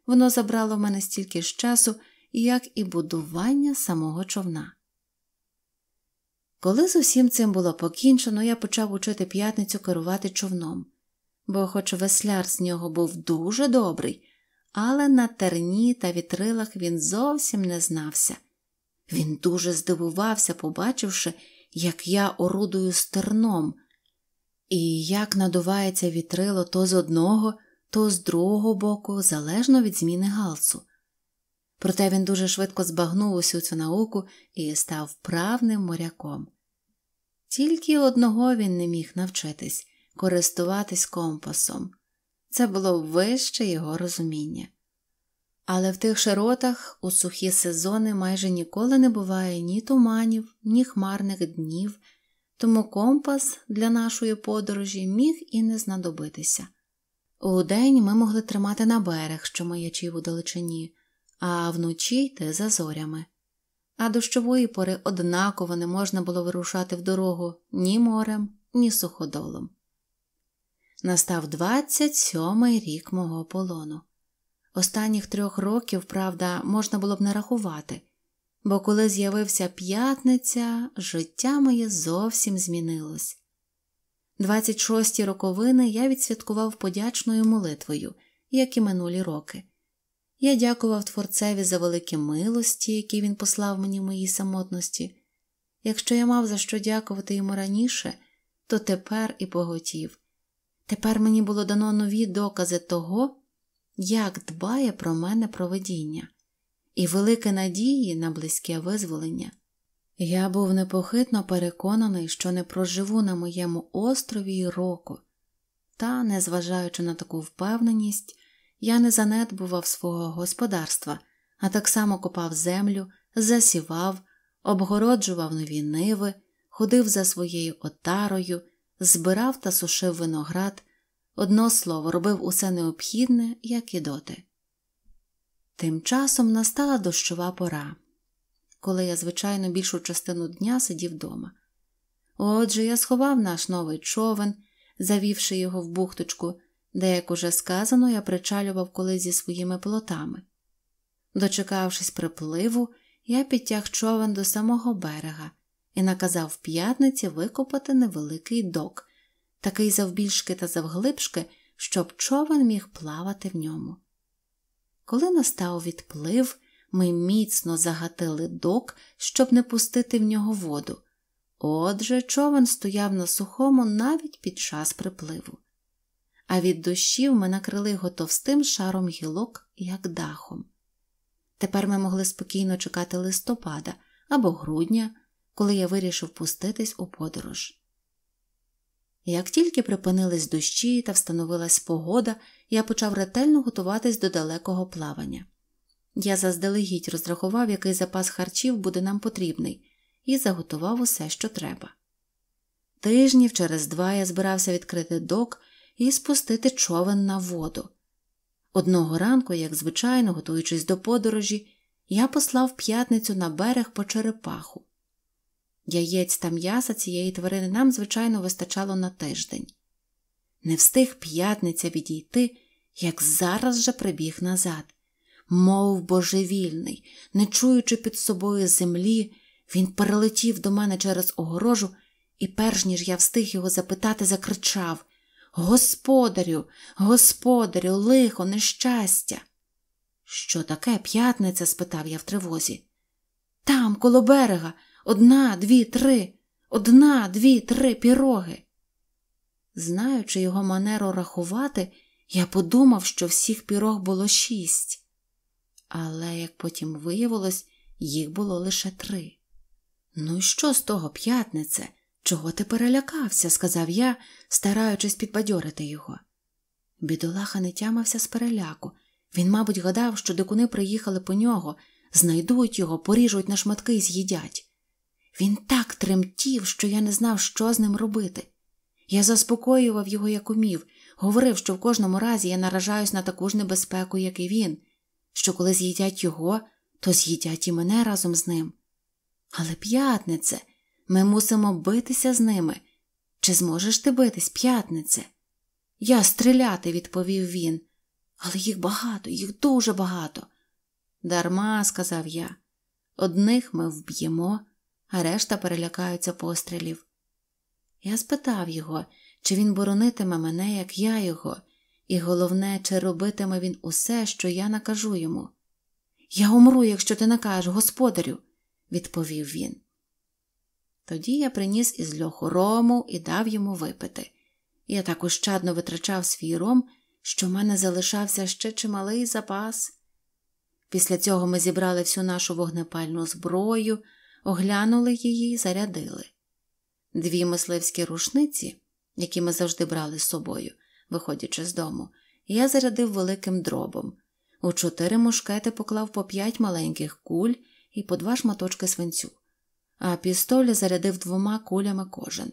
воно забрало в мене стільки ж часу, як і будування самого човна. Коли з усім цим було покінчено, я почав учити п'ятницю керувати човном, бо, хоч весляр з нього був дуже добрий, але на терні та вітрилах він зовсім не знався. Він дуже здивувався, побачивши, як я орудую стерном, і як надувається вітрило то з одного, то з другого боку, залежно від зміни галсу. Проте він дуже швидко збагнув усю цю науку і став вправним моряком. Тільки одного він не міг навчитись користуватись компасом це було вище його розуміння. Але в тих широтах у сухі сезони майже ніколи не буває ні туманів, ні хмарних днів, тому компас для нашої подорожі міг і не знадобитися. Удень ми могли тримати на берег, що маячів у далечині а вночі йти за зорями. А дощової пори однаково не можна було вирушати в дорогу ні морем, ні суходолом. Настав 27-й рік мого полону. Останніх трьох років, правда, можна було б не рахувати, бо коли з'явився п'ятниця, життя моє зовсім змінилось. 26-ті роковини я відсвяткував подячною молитвою, як і минулі роки. Я дякував Творцеві за великі милості, які він послав мені в моїй самотності. Якщо я мав за що дякувати йому раніше, то тепер і поготів. Тепер мені було дано нові докази того, як дбає про мене проведіння, і велике надії на близьке визволення. Я був непохитно переконаний, що не проживу на моєму острові й року, та, незважаючи на таку впевненість, я не занедбував свого господарства, а так само копав землю, засівав, обгороджував нові ниви, ходив за своєю отарою, збирав та сушив виноград, одно слово, робив усе необхідне, як і доти. Тим часом настала дощова пора, коли я, звичайно, більшу частину дня сидів вдома. Отже, я сховав наш новий човен, завівши його в бухточку де, як уже сказано, я причалював колись зі своїми плотами. Дочекавшись припливу, я підтяг човен до самого берега і наказав п'ятниці викопати невеликий док, такий завбільшки та завглибшки, щоб човен міг плавати в ньому. Коли настав відплив, ми міцно загатили док, щоб не пустити в нього воду. Отже, човен стояв на сухому навіть під час припливу а від дощів ми накрили його товстим шаром гілок, як дахом. Тепер ми могли спокійно чекати листопада або грудня, коли я вирішив пуститись у подорож. Як тільки припинились дощі та встановилась погода, я почав ретельно готуватись до далекого плавання. Я заздалегідь розрахував, який запас харчів буде нам потрібний, і заготував усе, що треба. Тижнів через два я збирався відкрити док і спустити човен на воду. Одного ранку, як звичайно, готуючись до подорожі, я послав п'ятницю на берег по черепаху. Яєць та м'яса цієї тварини нам, звичайно, вистачало на тиждень. Не встиг п'ятниця відійти, як зараз же прибіг назад. Мов божевільний, не чуючи під собою землі, він перелетів до мене через огорожу, і, перш ніж я встиг його запитати, закричав Господарю, господарю, лихо, нещастя. Що таке п'ятниця? спитав я в тривозі. Там, коло берега, одна, дві, три, одна, дві, три піроги. Знаючи його манеру рахувати, я подумав, що всіх пірог було шість, але, як потім виявилось, їх було лише три. Ну і що з того п'ятниця? Чого ти перелякався? сказав я, стараючись підбадьорити його. Бідолаха не тямився з переляку. Він, мабуть, гадав, що дикуни приїхали по нього, знайдуть його, поріжуть на шматки і з'їдять. Він так тремтів, що я не знав, що з ним робити. Я заспокоював його, як умів, говорив, що в кожному разі я наражаюсь на таку ж небезпеку, як і він, що коли з'їдять його, то з'їдять і мене разом з ним. Але п'ятнице. Ми мусимо битися з ними. Чи зможеш ти битись, п'ятнице? Я стріляти, відповів він, але їх багато, їх дуже багато. Дарма, сказав я, одних ми вб'ємо, а решта перелякаються пострілів. Я спитав його, чи він боронитиме мене, як я його, і головне, чи робитиме він усе, що я накажу йому. Я умру, якщо ти накажеш, господарю, відповів він. Тоді я приніс із льоху рому і дав йому випити. Я так ущадно витрачав свій ром, що в мене залишався ще чималий запас. Після цього ми зібрали всю нашу вогнепальну зброю, оглянули її і зарядили. Дві мисливські рушниці, які ми завжди брали з собою, виходячи з дому, я зарядив великим дробом. У чотири мушкети поклав по п'ять маленьких куль і по два шматочки свинцю а пістолі зарядив двома кулями кожен.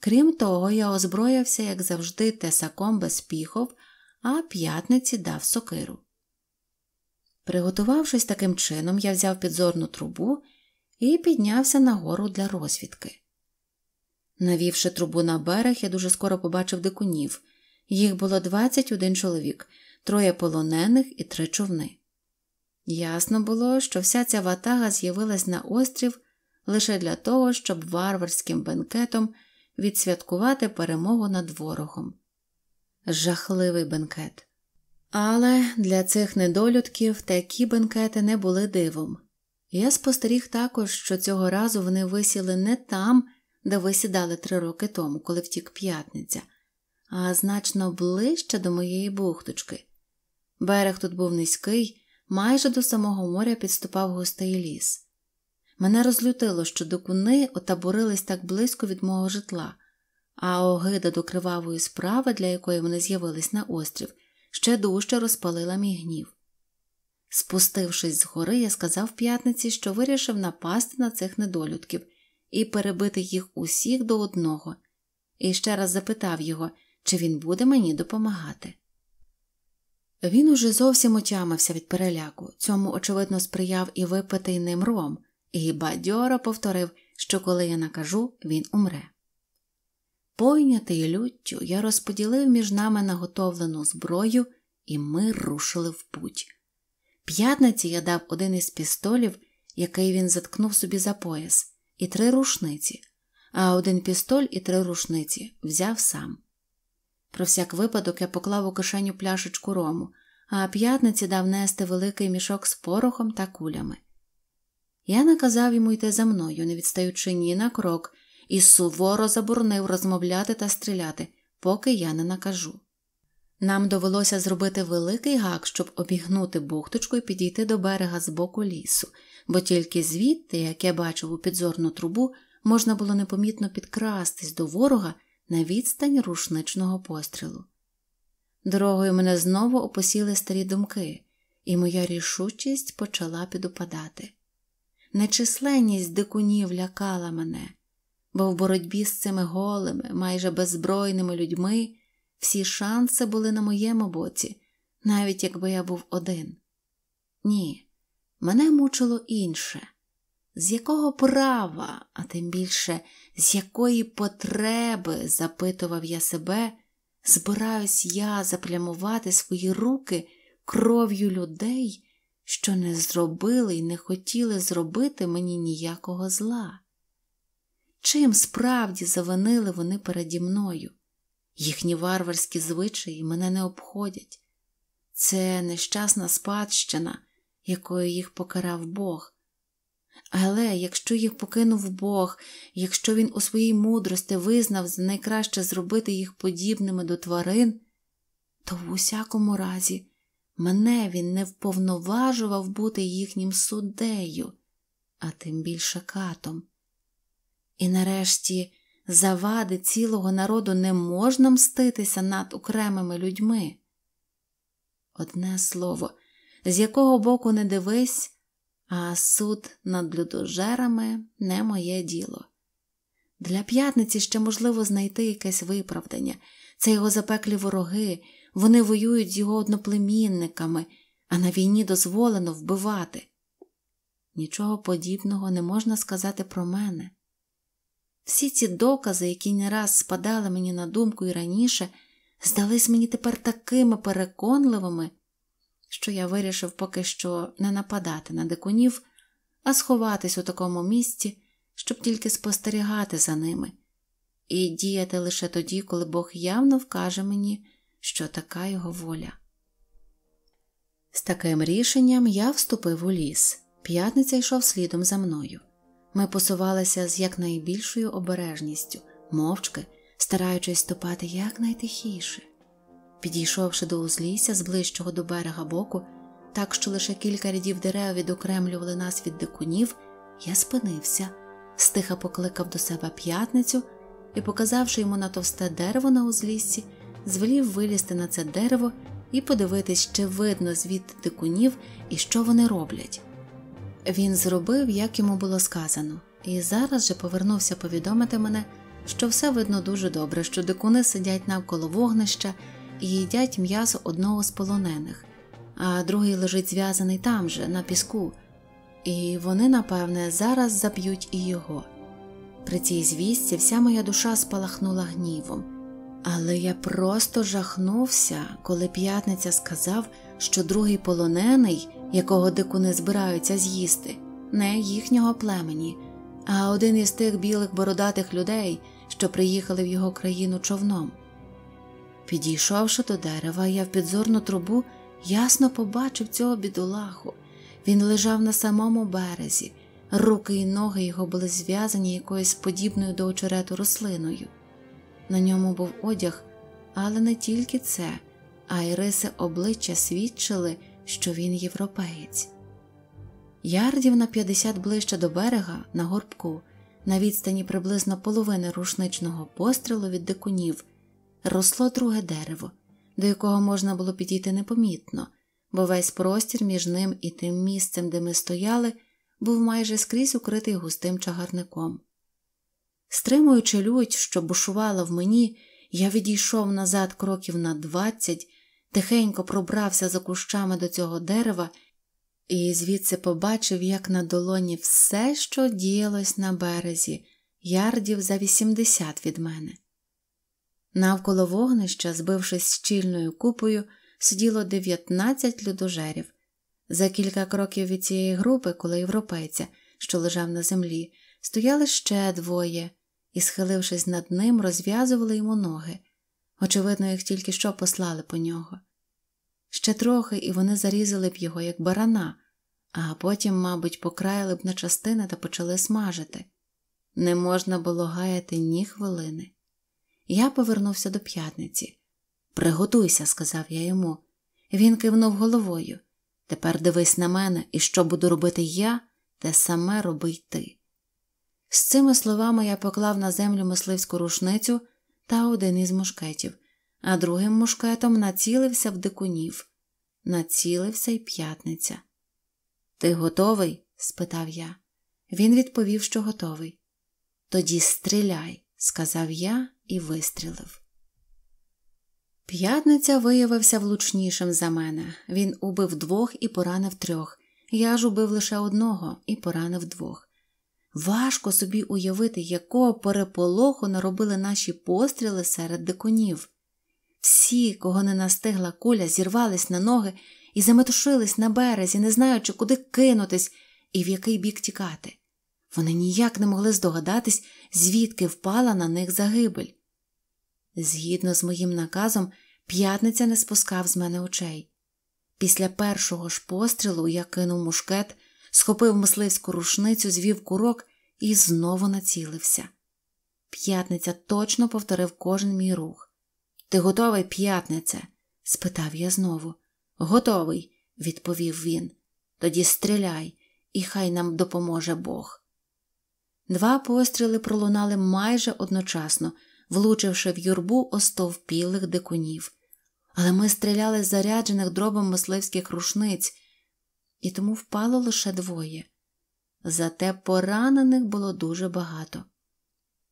Крім того, я озброївся, як завжди, тесаком без піхов, а п'ятниці дав сокиру. Приготувавшись таким чином, я взяв підзорну трубу і піднявся нагору для розвідки. Навівши трубу на берег, я дуже скоро побачив дикунів. Їх було 21 чоловік, троє полонених і три човни. Ясно було, що вся ця ватага з'явилась на острів лише для того, щоб варварським бенкетом відсвяткувати перемогу над ворогом. Жахливий бенкет. Але для цих недолюдків такі бенкети не були дивом. Я спостеріг також, що цього разу вони висіли не там, де висідали три роки тому, коли втік п'ятниця, а значно ближче до моєї бухточки. Берег тут був низький, майже до самого моря підступав густий ліс. Мене розлютило, що докуни отаборились так близько від мого житла, а огида до кривавої справи, для якої вони з'явились на острів, ще дужче розпалила мій гнів. Спустившись з гори, я сказав п'ятниці, що вирішив напасти на цих недолюдків і перебити їх усіх до одного, і ще раз запитав його, чи він буде мені допомагати. Він уже зовсім отямився від переляку, цьому, очевидно, сприяв і випитий ним ром і бадьоро повторив, що коли я накажу, він умре. Пойнятий люттю, я розподілив між нами наготовлену зброю, і ми рушили в путь. П'ятниці я дав один із пістолів, який він заткнув собі за пояс, і три рушниці, а один пістоль і три рушниці взяв сам. Про всяк випадок я поклав у кишеню пляшечку рому, а п'ятниці дав нести великий мішок з порохом та кулями. Я наказав йому йти за мною, не відстаючи ні на крок, і суворо заборонив розмовляти та стріляти, поки я не накажу. Нам довелося зробити великий гак, щоб обігнути бухточку і підійти до берега з боку лісу, бо тільки звідти, як я бачив у підзорну трубу, можна було непомітно підкрастись до ворога на відстань рушничного пострілу. Дорогою мене знову опосіли старі думки, і моя рішучість почала підупадати. Нечисленність дикунів лякала мене, бо в боротьбі з цими голими, майже беззбройними людьми всі шанси були на моєму боці, навіть якби я був один. Ні, мене мучило інше. З якого права, а тим більше, з якої потреби, запитував я себе, збираюсь я заплямувати свої руки кров'ю людей що не зробили і не хотіли зробити мені ніякого зла. Чим справді завинили вони переді мною? Їхні варварські звичаї мене не обходять. Це нещасна спадщина, якою їх покарав Бог. Але якщо їх покинув Бог, якщо він у своїй мудрості визнав за найкраще зробити їх подібними до тварин, то в усякому разі Мене він не вповноважував бути їхнім суддею, а тим більше катом. І нарешті завади цілого народу не можна мститися над окремими людьми. Одне слово, з якого боку не дивись, а суд над людожерами не моє діло. Для п'ятниці ще можливо знайти якесь виправдання, це його запеклі вороги. Вони воюють з його одноплемінниками, а на війні дозволено вбивати. Нічого подібного не можна сказати про мене. Всі ці докази, які не раз спадали мені на думку і раніше, здались мені тепер такими переконливими, що я вирішив поки що не нападати на дикунів, а сховатись у такому місці, щоб тільки спостерігати за ними, і діяти лише тоді, коли Бог явно вкаже мені що така його воля. З таким рішенням я вступив у ліс. П'ятниця йшов слідом за мною. Ми посувалися з якнайбільшою обережністю, мовчки, стараючись ступати якнайтихіше. Підійшовши до узлісся з ближчого до берега боку, так що лише кілька рядів дерев відокремлювали нас від дикунів, я спинився, стиха покликав до себе п'ятницю і, показавши йому на товсте дерево на узліссі, звелів вилізти на це дерево і подивитись, чи видно звідти дикунів і що вони роблять. Він зробив, як йому було сказано, і зараз же повернувся повідомити мене, що все видно дуже добре, що дикуни сидять навколо вогнища і їдять м'ясо одного з полонених, а другий лежить зв'язаний там же, на піску, і вони, напевне, зараз заб'ють і його. При цій звістці вся моя душа спалахнула гнівом. Але я просто жахнувся, коли п'ятниця сказав, що другий полонений, якого дикуни збираються з'їсти, не їхнього племені, а один із тих білих бородатих людей, що приїхали в його країну човном. Підійшовши до дерева, я в підзорну трубу ясно побачив цього бідолаху. Він лежав на самому березі, руки і ноги його були зв'язані якоюсь подібною до очерету рослиною. На ньому був одяг, але не тільки це, а й риси обличчя свідчили, що він європеєць. Ярдів на 50 ближче до берега на горбку, на відстані приблизно половини рушничного пострілу від дикунів, росло друге дерево, до якого можна було підійти непомітно, бо весь простір між ним і тим місцем, де ми стояли, був майже скрізь укритий густим чагарником. Стримуючи лють, що бушувала в мені, я відійшов назад кроків на двадцять, тихенько пробрався за кущами до цього дерева і звідси побачив, як на долоні все, що діялось на березі, ярдів за вісімдесят від мене. Навколо вогнища, збившись щільною купою, сиділо дев'ятнадцять людожерів. За кілька кроків від цієї групи, коли європейця, що лежав на землі, стояли ще двоє і, схилившись над ним, розв'язували йому ноги. Очевидно, їх тільки що послали по нього. Ще трохи і вони зарізали б його, як барана, а потім, мабуть, покраяли б на частини та почали смажити. Не можна було гаяти ні хвилини. Я повернувся до п'ятниці. Приготуйся, сказав я йому. Він кивнув головою. Тепер дивись на мене, і що буду робити я, те саме роби й ти. З цими словами я поклав на землю мисливську рушницю та один із мушкетів, а другим мушкетом націлився в дикунів, націлився й п'ятниця. Ти готовий? спитав я. Він відповів, що готовий. Тоді стріляй, сказав я і вистрілив. П'ятниця виявився влучнішим за мене. Він убив двох і поранив трьох. Я ж убив лише одного і поранив двох. Важко собі уявити, якого переполоху наробили наші постріли серед дикунів. Всі, кого не настигла куля, зірвались на ноги і заметушились на березі, не знаючи, куди кинутись і в який бік тікати. Вони ніяк не могли здогадатись, звідки впала на них загибель. Згідно з моїм наказом, п'ятниця не спускав з мене очей. Після першого ж пострілу я кинув мушкет схопив мисливську рушницю, звів курок і знову націлився. П'ятниця точно повторив кожен мій рух. Ти готовий, п'ятниця? спитав я знову. Готовий, відповів він. Тоді стріляй, і хай нам допоможе Бог. Два постріли пролунали майже одночасно, влучивши в юрбу остовпілих дикунів. Але ми стріляли з заряджених дробом мисливських рушниць, і тому впало лише двоє. Зате поранених було дуже багато.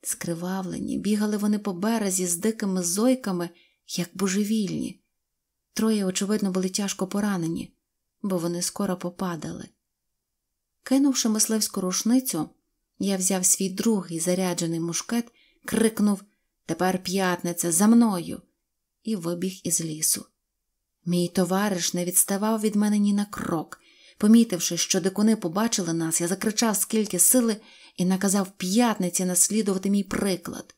Скривавлені, бігали вони по березі з дикими зойками, як божевільні. Троє, очевидно, були тяжко поранені, бо вони скоро попадали. Кинувши мисливську рушницю, я взяв свій другий заряджений мушкет, крикнув Тепер п'ятниця за мною! і вибіг із лісу. Мій товариш не відставав від мене ні на крок, Помітивши, що дикуни побачили нас, я закричав скільки сили і наказав п'ятниці наслідувати мій приклад.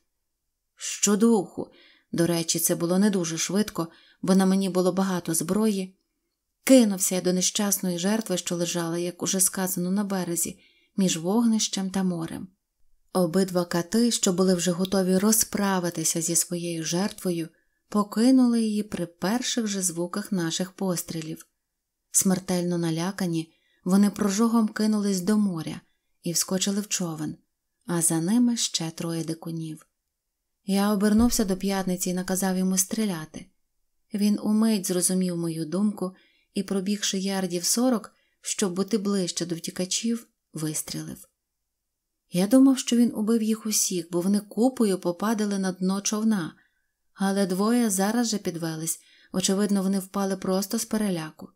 Щодуху, до речі, це було не дуже швидко, бо на мені було багато зброї. Кинувся я до нещасної жертви, що лежала, як уже сказано, на березі, між вогнищем та морем. Обидва кати, що були вже готові розправитися зі своєю жертвою, покинули її при перших же звуках наших пострілів. Смертельно налякані, вони прожогом кинулись до моря і вскочили в човен, а за ними ще троє дикунів. Я обернувся до п'ятниці і наказав йому стріляти. Він умить зрозумів мою думку і, пробігши ярдів сорок, щоб бути ближче до втікачів, вистрілив. Я думав, що він убив їх усіх, бо вони купою попадали на дно човна, але двоє зараз же підвелись очевидно, вони впали просто з переляку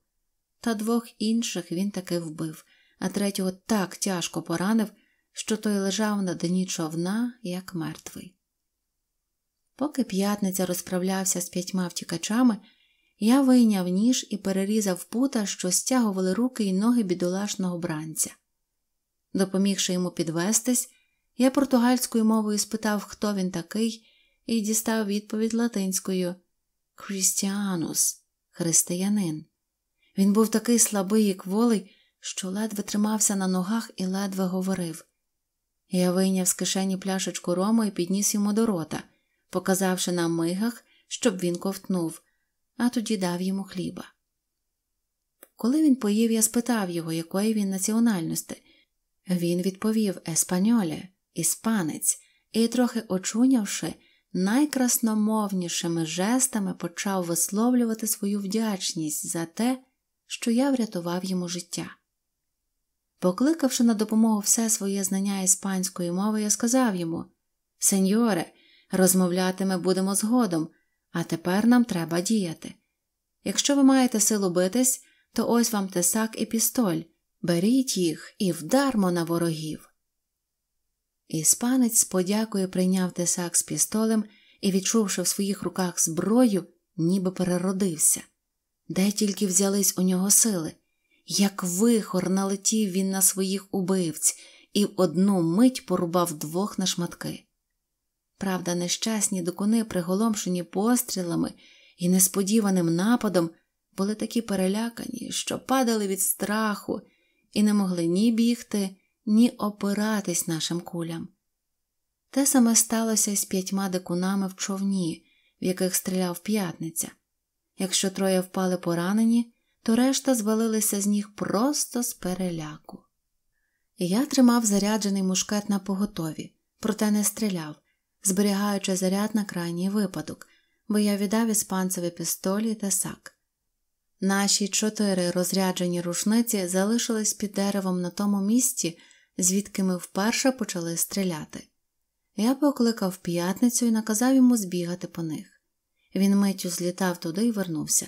та двох інших він таки вбив, а третього так тяжко поранив, що той лежав на дні човна, як мертвий. Поки п'ятниця розправлявся з п'ятьма втікачами, я вийняв ніж і перерізав пута, що стягували руки й ноги бідолашного бранця. Допомігши йому підвестись, я португальською мовою спитав, хто він такий, і дістав відповідь латинською Крістіанус християнин. Він був такий слабий і кволий, що ледве тримався на ногах і ледве говорив. Я вийняв з кишені пляшечку рому і підніс йому до рота, показавши на мигах, щоб він ковтнув, а тоді дав йому хліба. Коли він поїв, я спитав його, якої він національності. Він відповів еспаньоле, іспанець, і, трохи очунявши, найкрасномовнішими жестами почав висловлювати свою вдячність за те, що я врятував йому життя. Покликавши на допомогу все своє знання іспанської мови, я сказав йому Сеньоре, розмовляти ми будемо згодом, а тепер нам треба діяти. Якщо ви маєте силу битись, то ось вам тесак і пістоль, беріть їх і вдармо на ворогів. Іспанець з подякою прийняв тесак з пістолем і, відчувши в своїх руках зброю, ніби переродився де тільки взялись у нього сили, як вихор налетів він на своїх убивць і в одну мить порубав двох на шматки. Правда, нещасні докуни, приголомшені пострілами і несподіваним нападом, були такі перелякані, що падали від страху і не могли ні бігти, ні опиратись нашим кулям. Те саме сталося з п'ятьма дикунами в човні, в яких стріляв п'ятниця. Якщо троє впали поранені, то решта звалилися з ніг просто з переляку. Я тримав заряджений мушкет на поготові, проте не стріляв, зберігаючи заряд на крайній випадок, бо я віддав іспанцеві пістолі та сак. Наші чотири розряджені рушниці залишились під деревом на тому місці, звідки ми вперше почали стріляти. Я покликав п'ятницю і наказав йому збігати по них. Він миттю злітав туди і вернувся.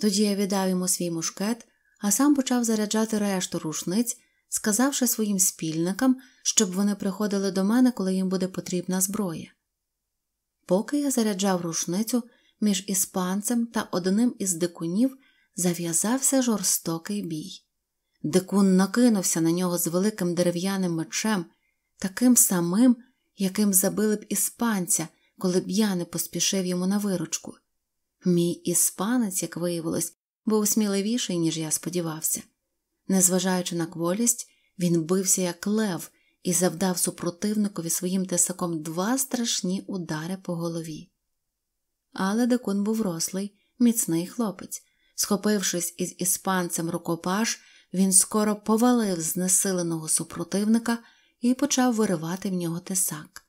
Тоді я віддав йому свій мушкет, а сам почав заряджати решту рушниць, сказавши своїм спільникам, щоб вони приходили до мене, коли їм буде потрібна зброя. Поки я заряджав рушницю між іспанцем та одним із дикунів, зав'язався жорстокий бій. Дикун накинувся на нього з великим дерев'яним мечем, таким самим, яким забили б іспанця коли б я не поспішив йому на виручку. Мій іспанець, як виявилось, був сміливіший, ніж я сподівався. Незважаючи на кволість, він бився як лев і завдав супротивникові своїм тесаком два страшні удари по голові. Але декун був рослий, міцний хлопець. Схопившись із іспанцем рукопаш, він скоро повалив знесиленого супротивника і почав виривати в нього тесак.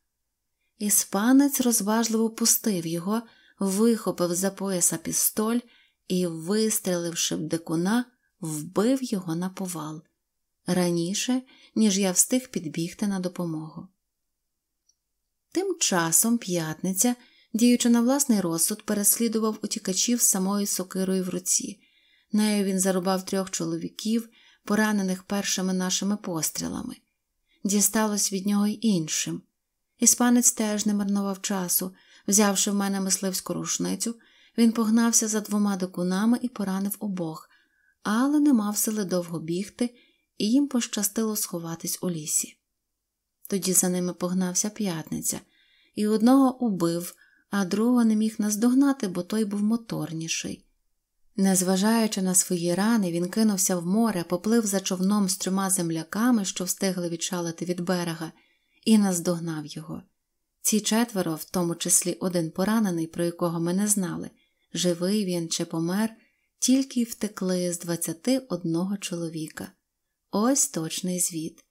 Іспанець розважливо пустив його, вихопив за пояса пістоль і, вистріливши в дикуна, вбив його на повал раніше, ніж я встиг підбігти на допомогу. Тим часом п'ятниця, діючи на власний розсуд, переслідував утікачів з самою сокирою в руці. Нею він зарубав трьох чоловіків, поранених першими нашими пострілами. Дісталось від нього й іншим. Іспанець теж не марнував часу. Взявши в мене мисливську рушницю, він погнався за двома дикунами і поранив обох, але не мав сили довго бігти, і їм пощастило сховатись у лісі. Тоді за ними погнався п'ятниця, і одного убив, а другого не міг наздогнати, бо той був моторніший. Незважаючи на свої рани, він кинувся в море, поплив за човном з трьома земляками, що встигли відчалити від берега, і наздогнав його. Ці четверо, в тому числі один поранений, про якого ми не знали, живий він чи помер, тільки втекли з 21 чоловіка. Ось точний звіт.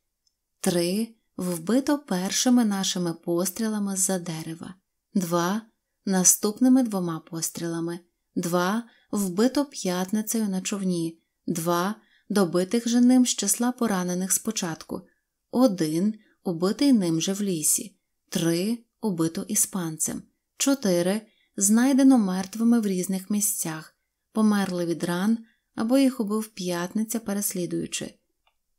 Три вбито першими нашими пострілами з-за дерева, два наступними двома пострілами, два вбито п'ятницею на човні, два добитих же ним з числа поранених спочатку, один убитий ним же в лісі, три убито іспанцем, чотири знайдено мертвими в різних місцях, померли від ран або їх убив п'ятниця, переслідуючи,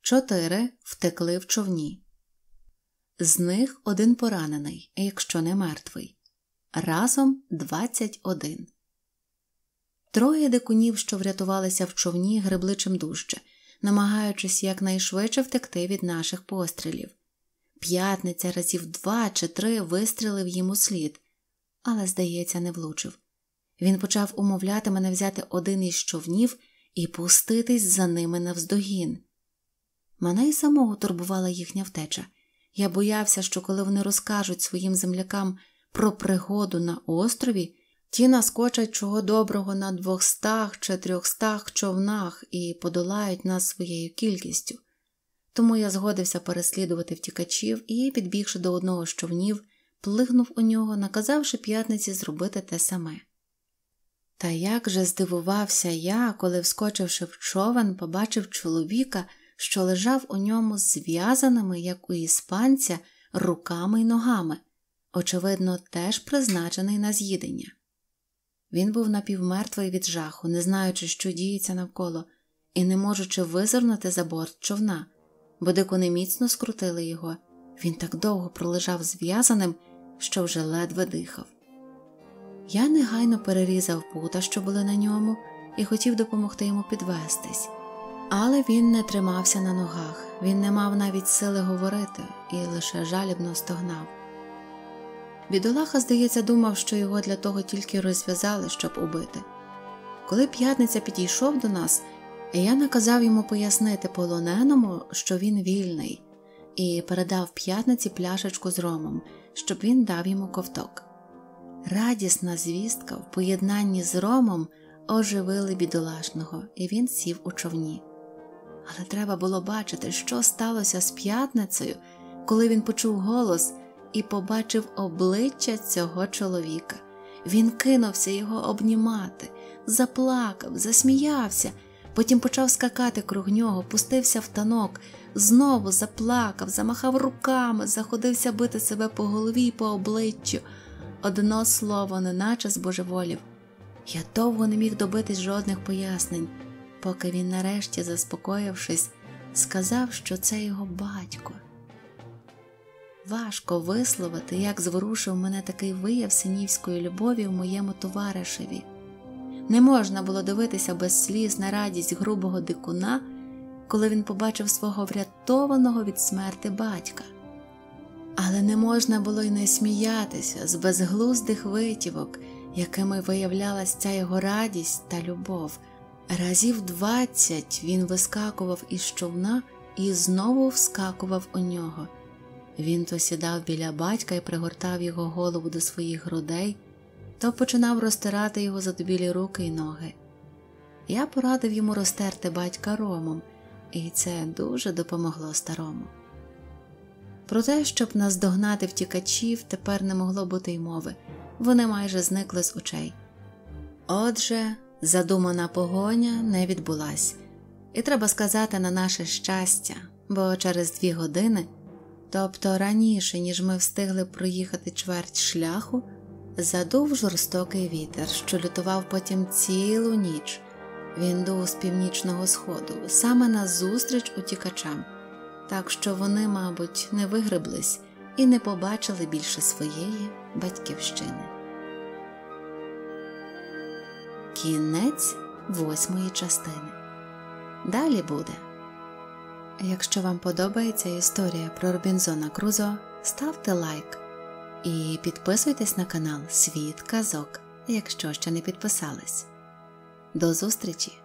чотири втекли в човні. З них один поранений, якщо не мертвий. Разом 21. Троє дикунів, що врятувалися в човні, гребли чим дужче, намагаючись якнайшвидше втекти від наших пострілів. П'ятниця разів два чи три вистрілив йому слід, але, здається, не влучив. Він почав умовляти мене взяти один із човнів і пуститись за ними навздогін. Мене й самого турбувала їхня втеча. Я боявся, що коли вони розкажуть своїм землякам про пригоду на острові, ті наскочать чого доброго на двохстах чи трьохстах човнах і подолають нас своєю кількістю. Тому я згодився переслідувати втікачів і, підбігши до одного з човнів, плигнув у нього, наказавши п'ятниці зробити те саме. Та як же здивувався я, коли, вскочивши в човен, побачив чоловіка, що лежав у ньому зв'язаними, як у іспанця, руками й ногами, очевидно, теж призначений на з'їдення. Він був напівмертвий від жаху, не знаючи, що діється навколо, і не можучи визирнути за борт човна. Бодикуни міцно скрутили його, він так довго пролежав зв'язаним, що вже ледве дихав. Я негайно перерізав пута, що були на ньому, і хотів допомогти йому підвестись, але він не тримався на ногах, він не мав навіть сили говорити і лише жалібно стогнав. Бідолаха, здається, думав, що його для того тільки розв'язали, щоб убити. Коли п'ятниця підійшов до нас, я наказав йому пояснити полоненому, що він вільний, і передав п'ятниці пляшечку з ромом, щоб він дав йому ковток. Радісна звістка в поєднанні з ромом оживили бідолашного, і він сів у човні. Але треба було бачити, що сталося з п'ятницею, коли він почув голос і побачив обличчя цього чоловіка. Він кинувся його обнімати, заплакав, засміявся потім почав скакати круг нього, пустився в танок, знову заплакав, замахав руками, заходився бити себе по голові і по обличчю. Одно слово, неначе збожеволів. Я довго не міг добитись жодних пояснень, поки він, нарешті, заспокоївшись, сказав, що це його батько. Важко висловити, як зворушив мене такий вияв синівської любові в моєму товаришеві. Не можна було дивитися без сліз на радість грубого дикуна, коли він побачив свого врятованого від смерти батька. Але не можна було й не сміятися з безглуздих витівок, якими виявлялася ця його радість та любов. Разів двадцять він вискакував із човна і знову вскакував у нього. Він то сідав біля батька і пригортав його голову до своїх грудей то починав розтирати його задубілі руки і ноги. Я порадив йому розтерти батька ромом, і це дуже допомогло старому. Про те, щоб наздогнати втікачів, тепер не могло бути й мови, вони майже зникли з очей. Отже, задумана погоня не відбулась, і треба сказати на наше щастя, бо через дві години, тобто раніше, ніж ми встигли проїхати чверть шляху. Задув жорстокий вітер, що лютував потім цілу ніч. Він дув з північного сходу, саме назустріч утікачам, так що вони, мабуть, не вигреблись і не побачили більше своєї батьківщини. Кінець восьмої частини. Далі буде. Якщо вам подобається історія про Робінзона Крузо, ставте лайк і підписуйтесь на канал Світ Казок, якщо ще не підписались. До зустрічі!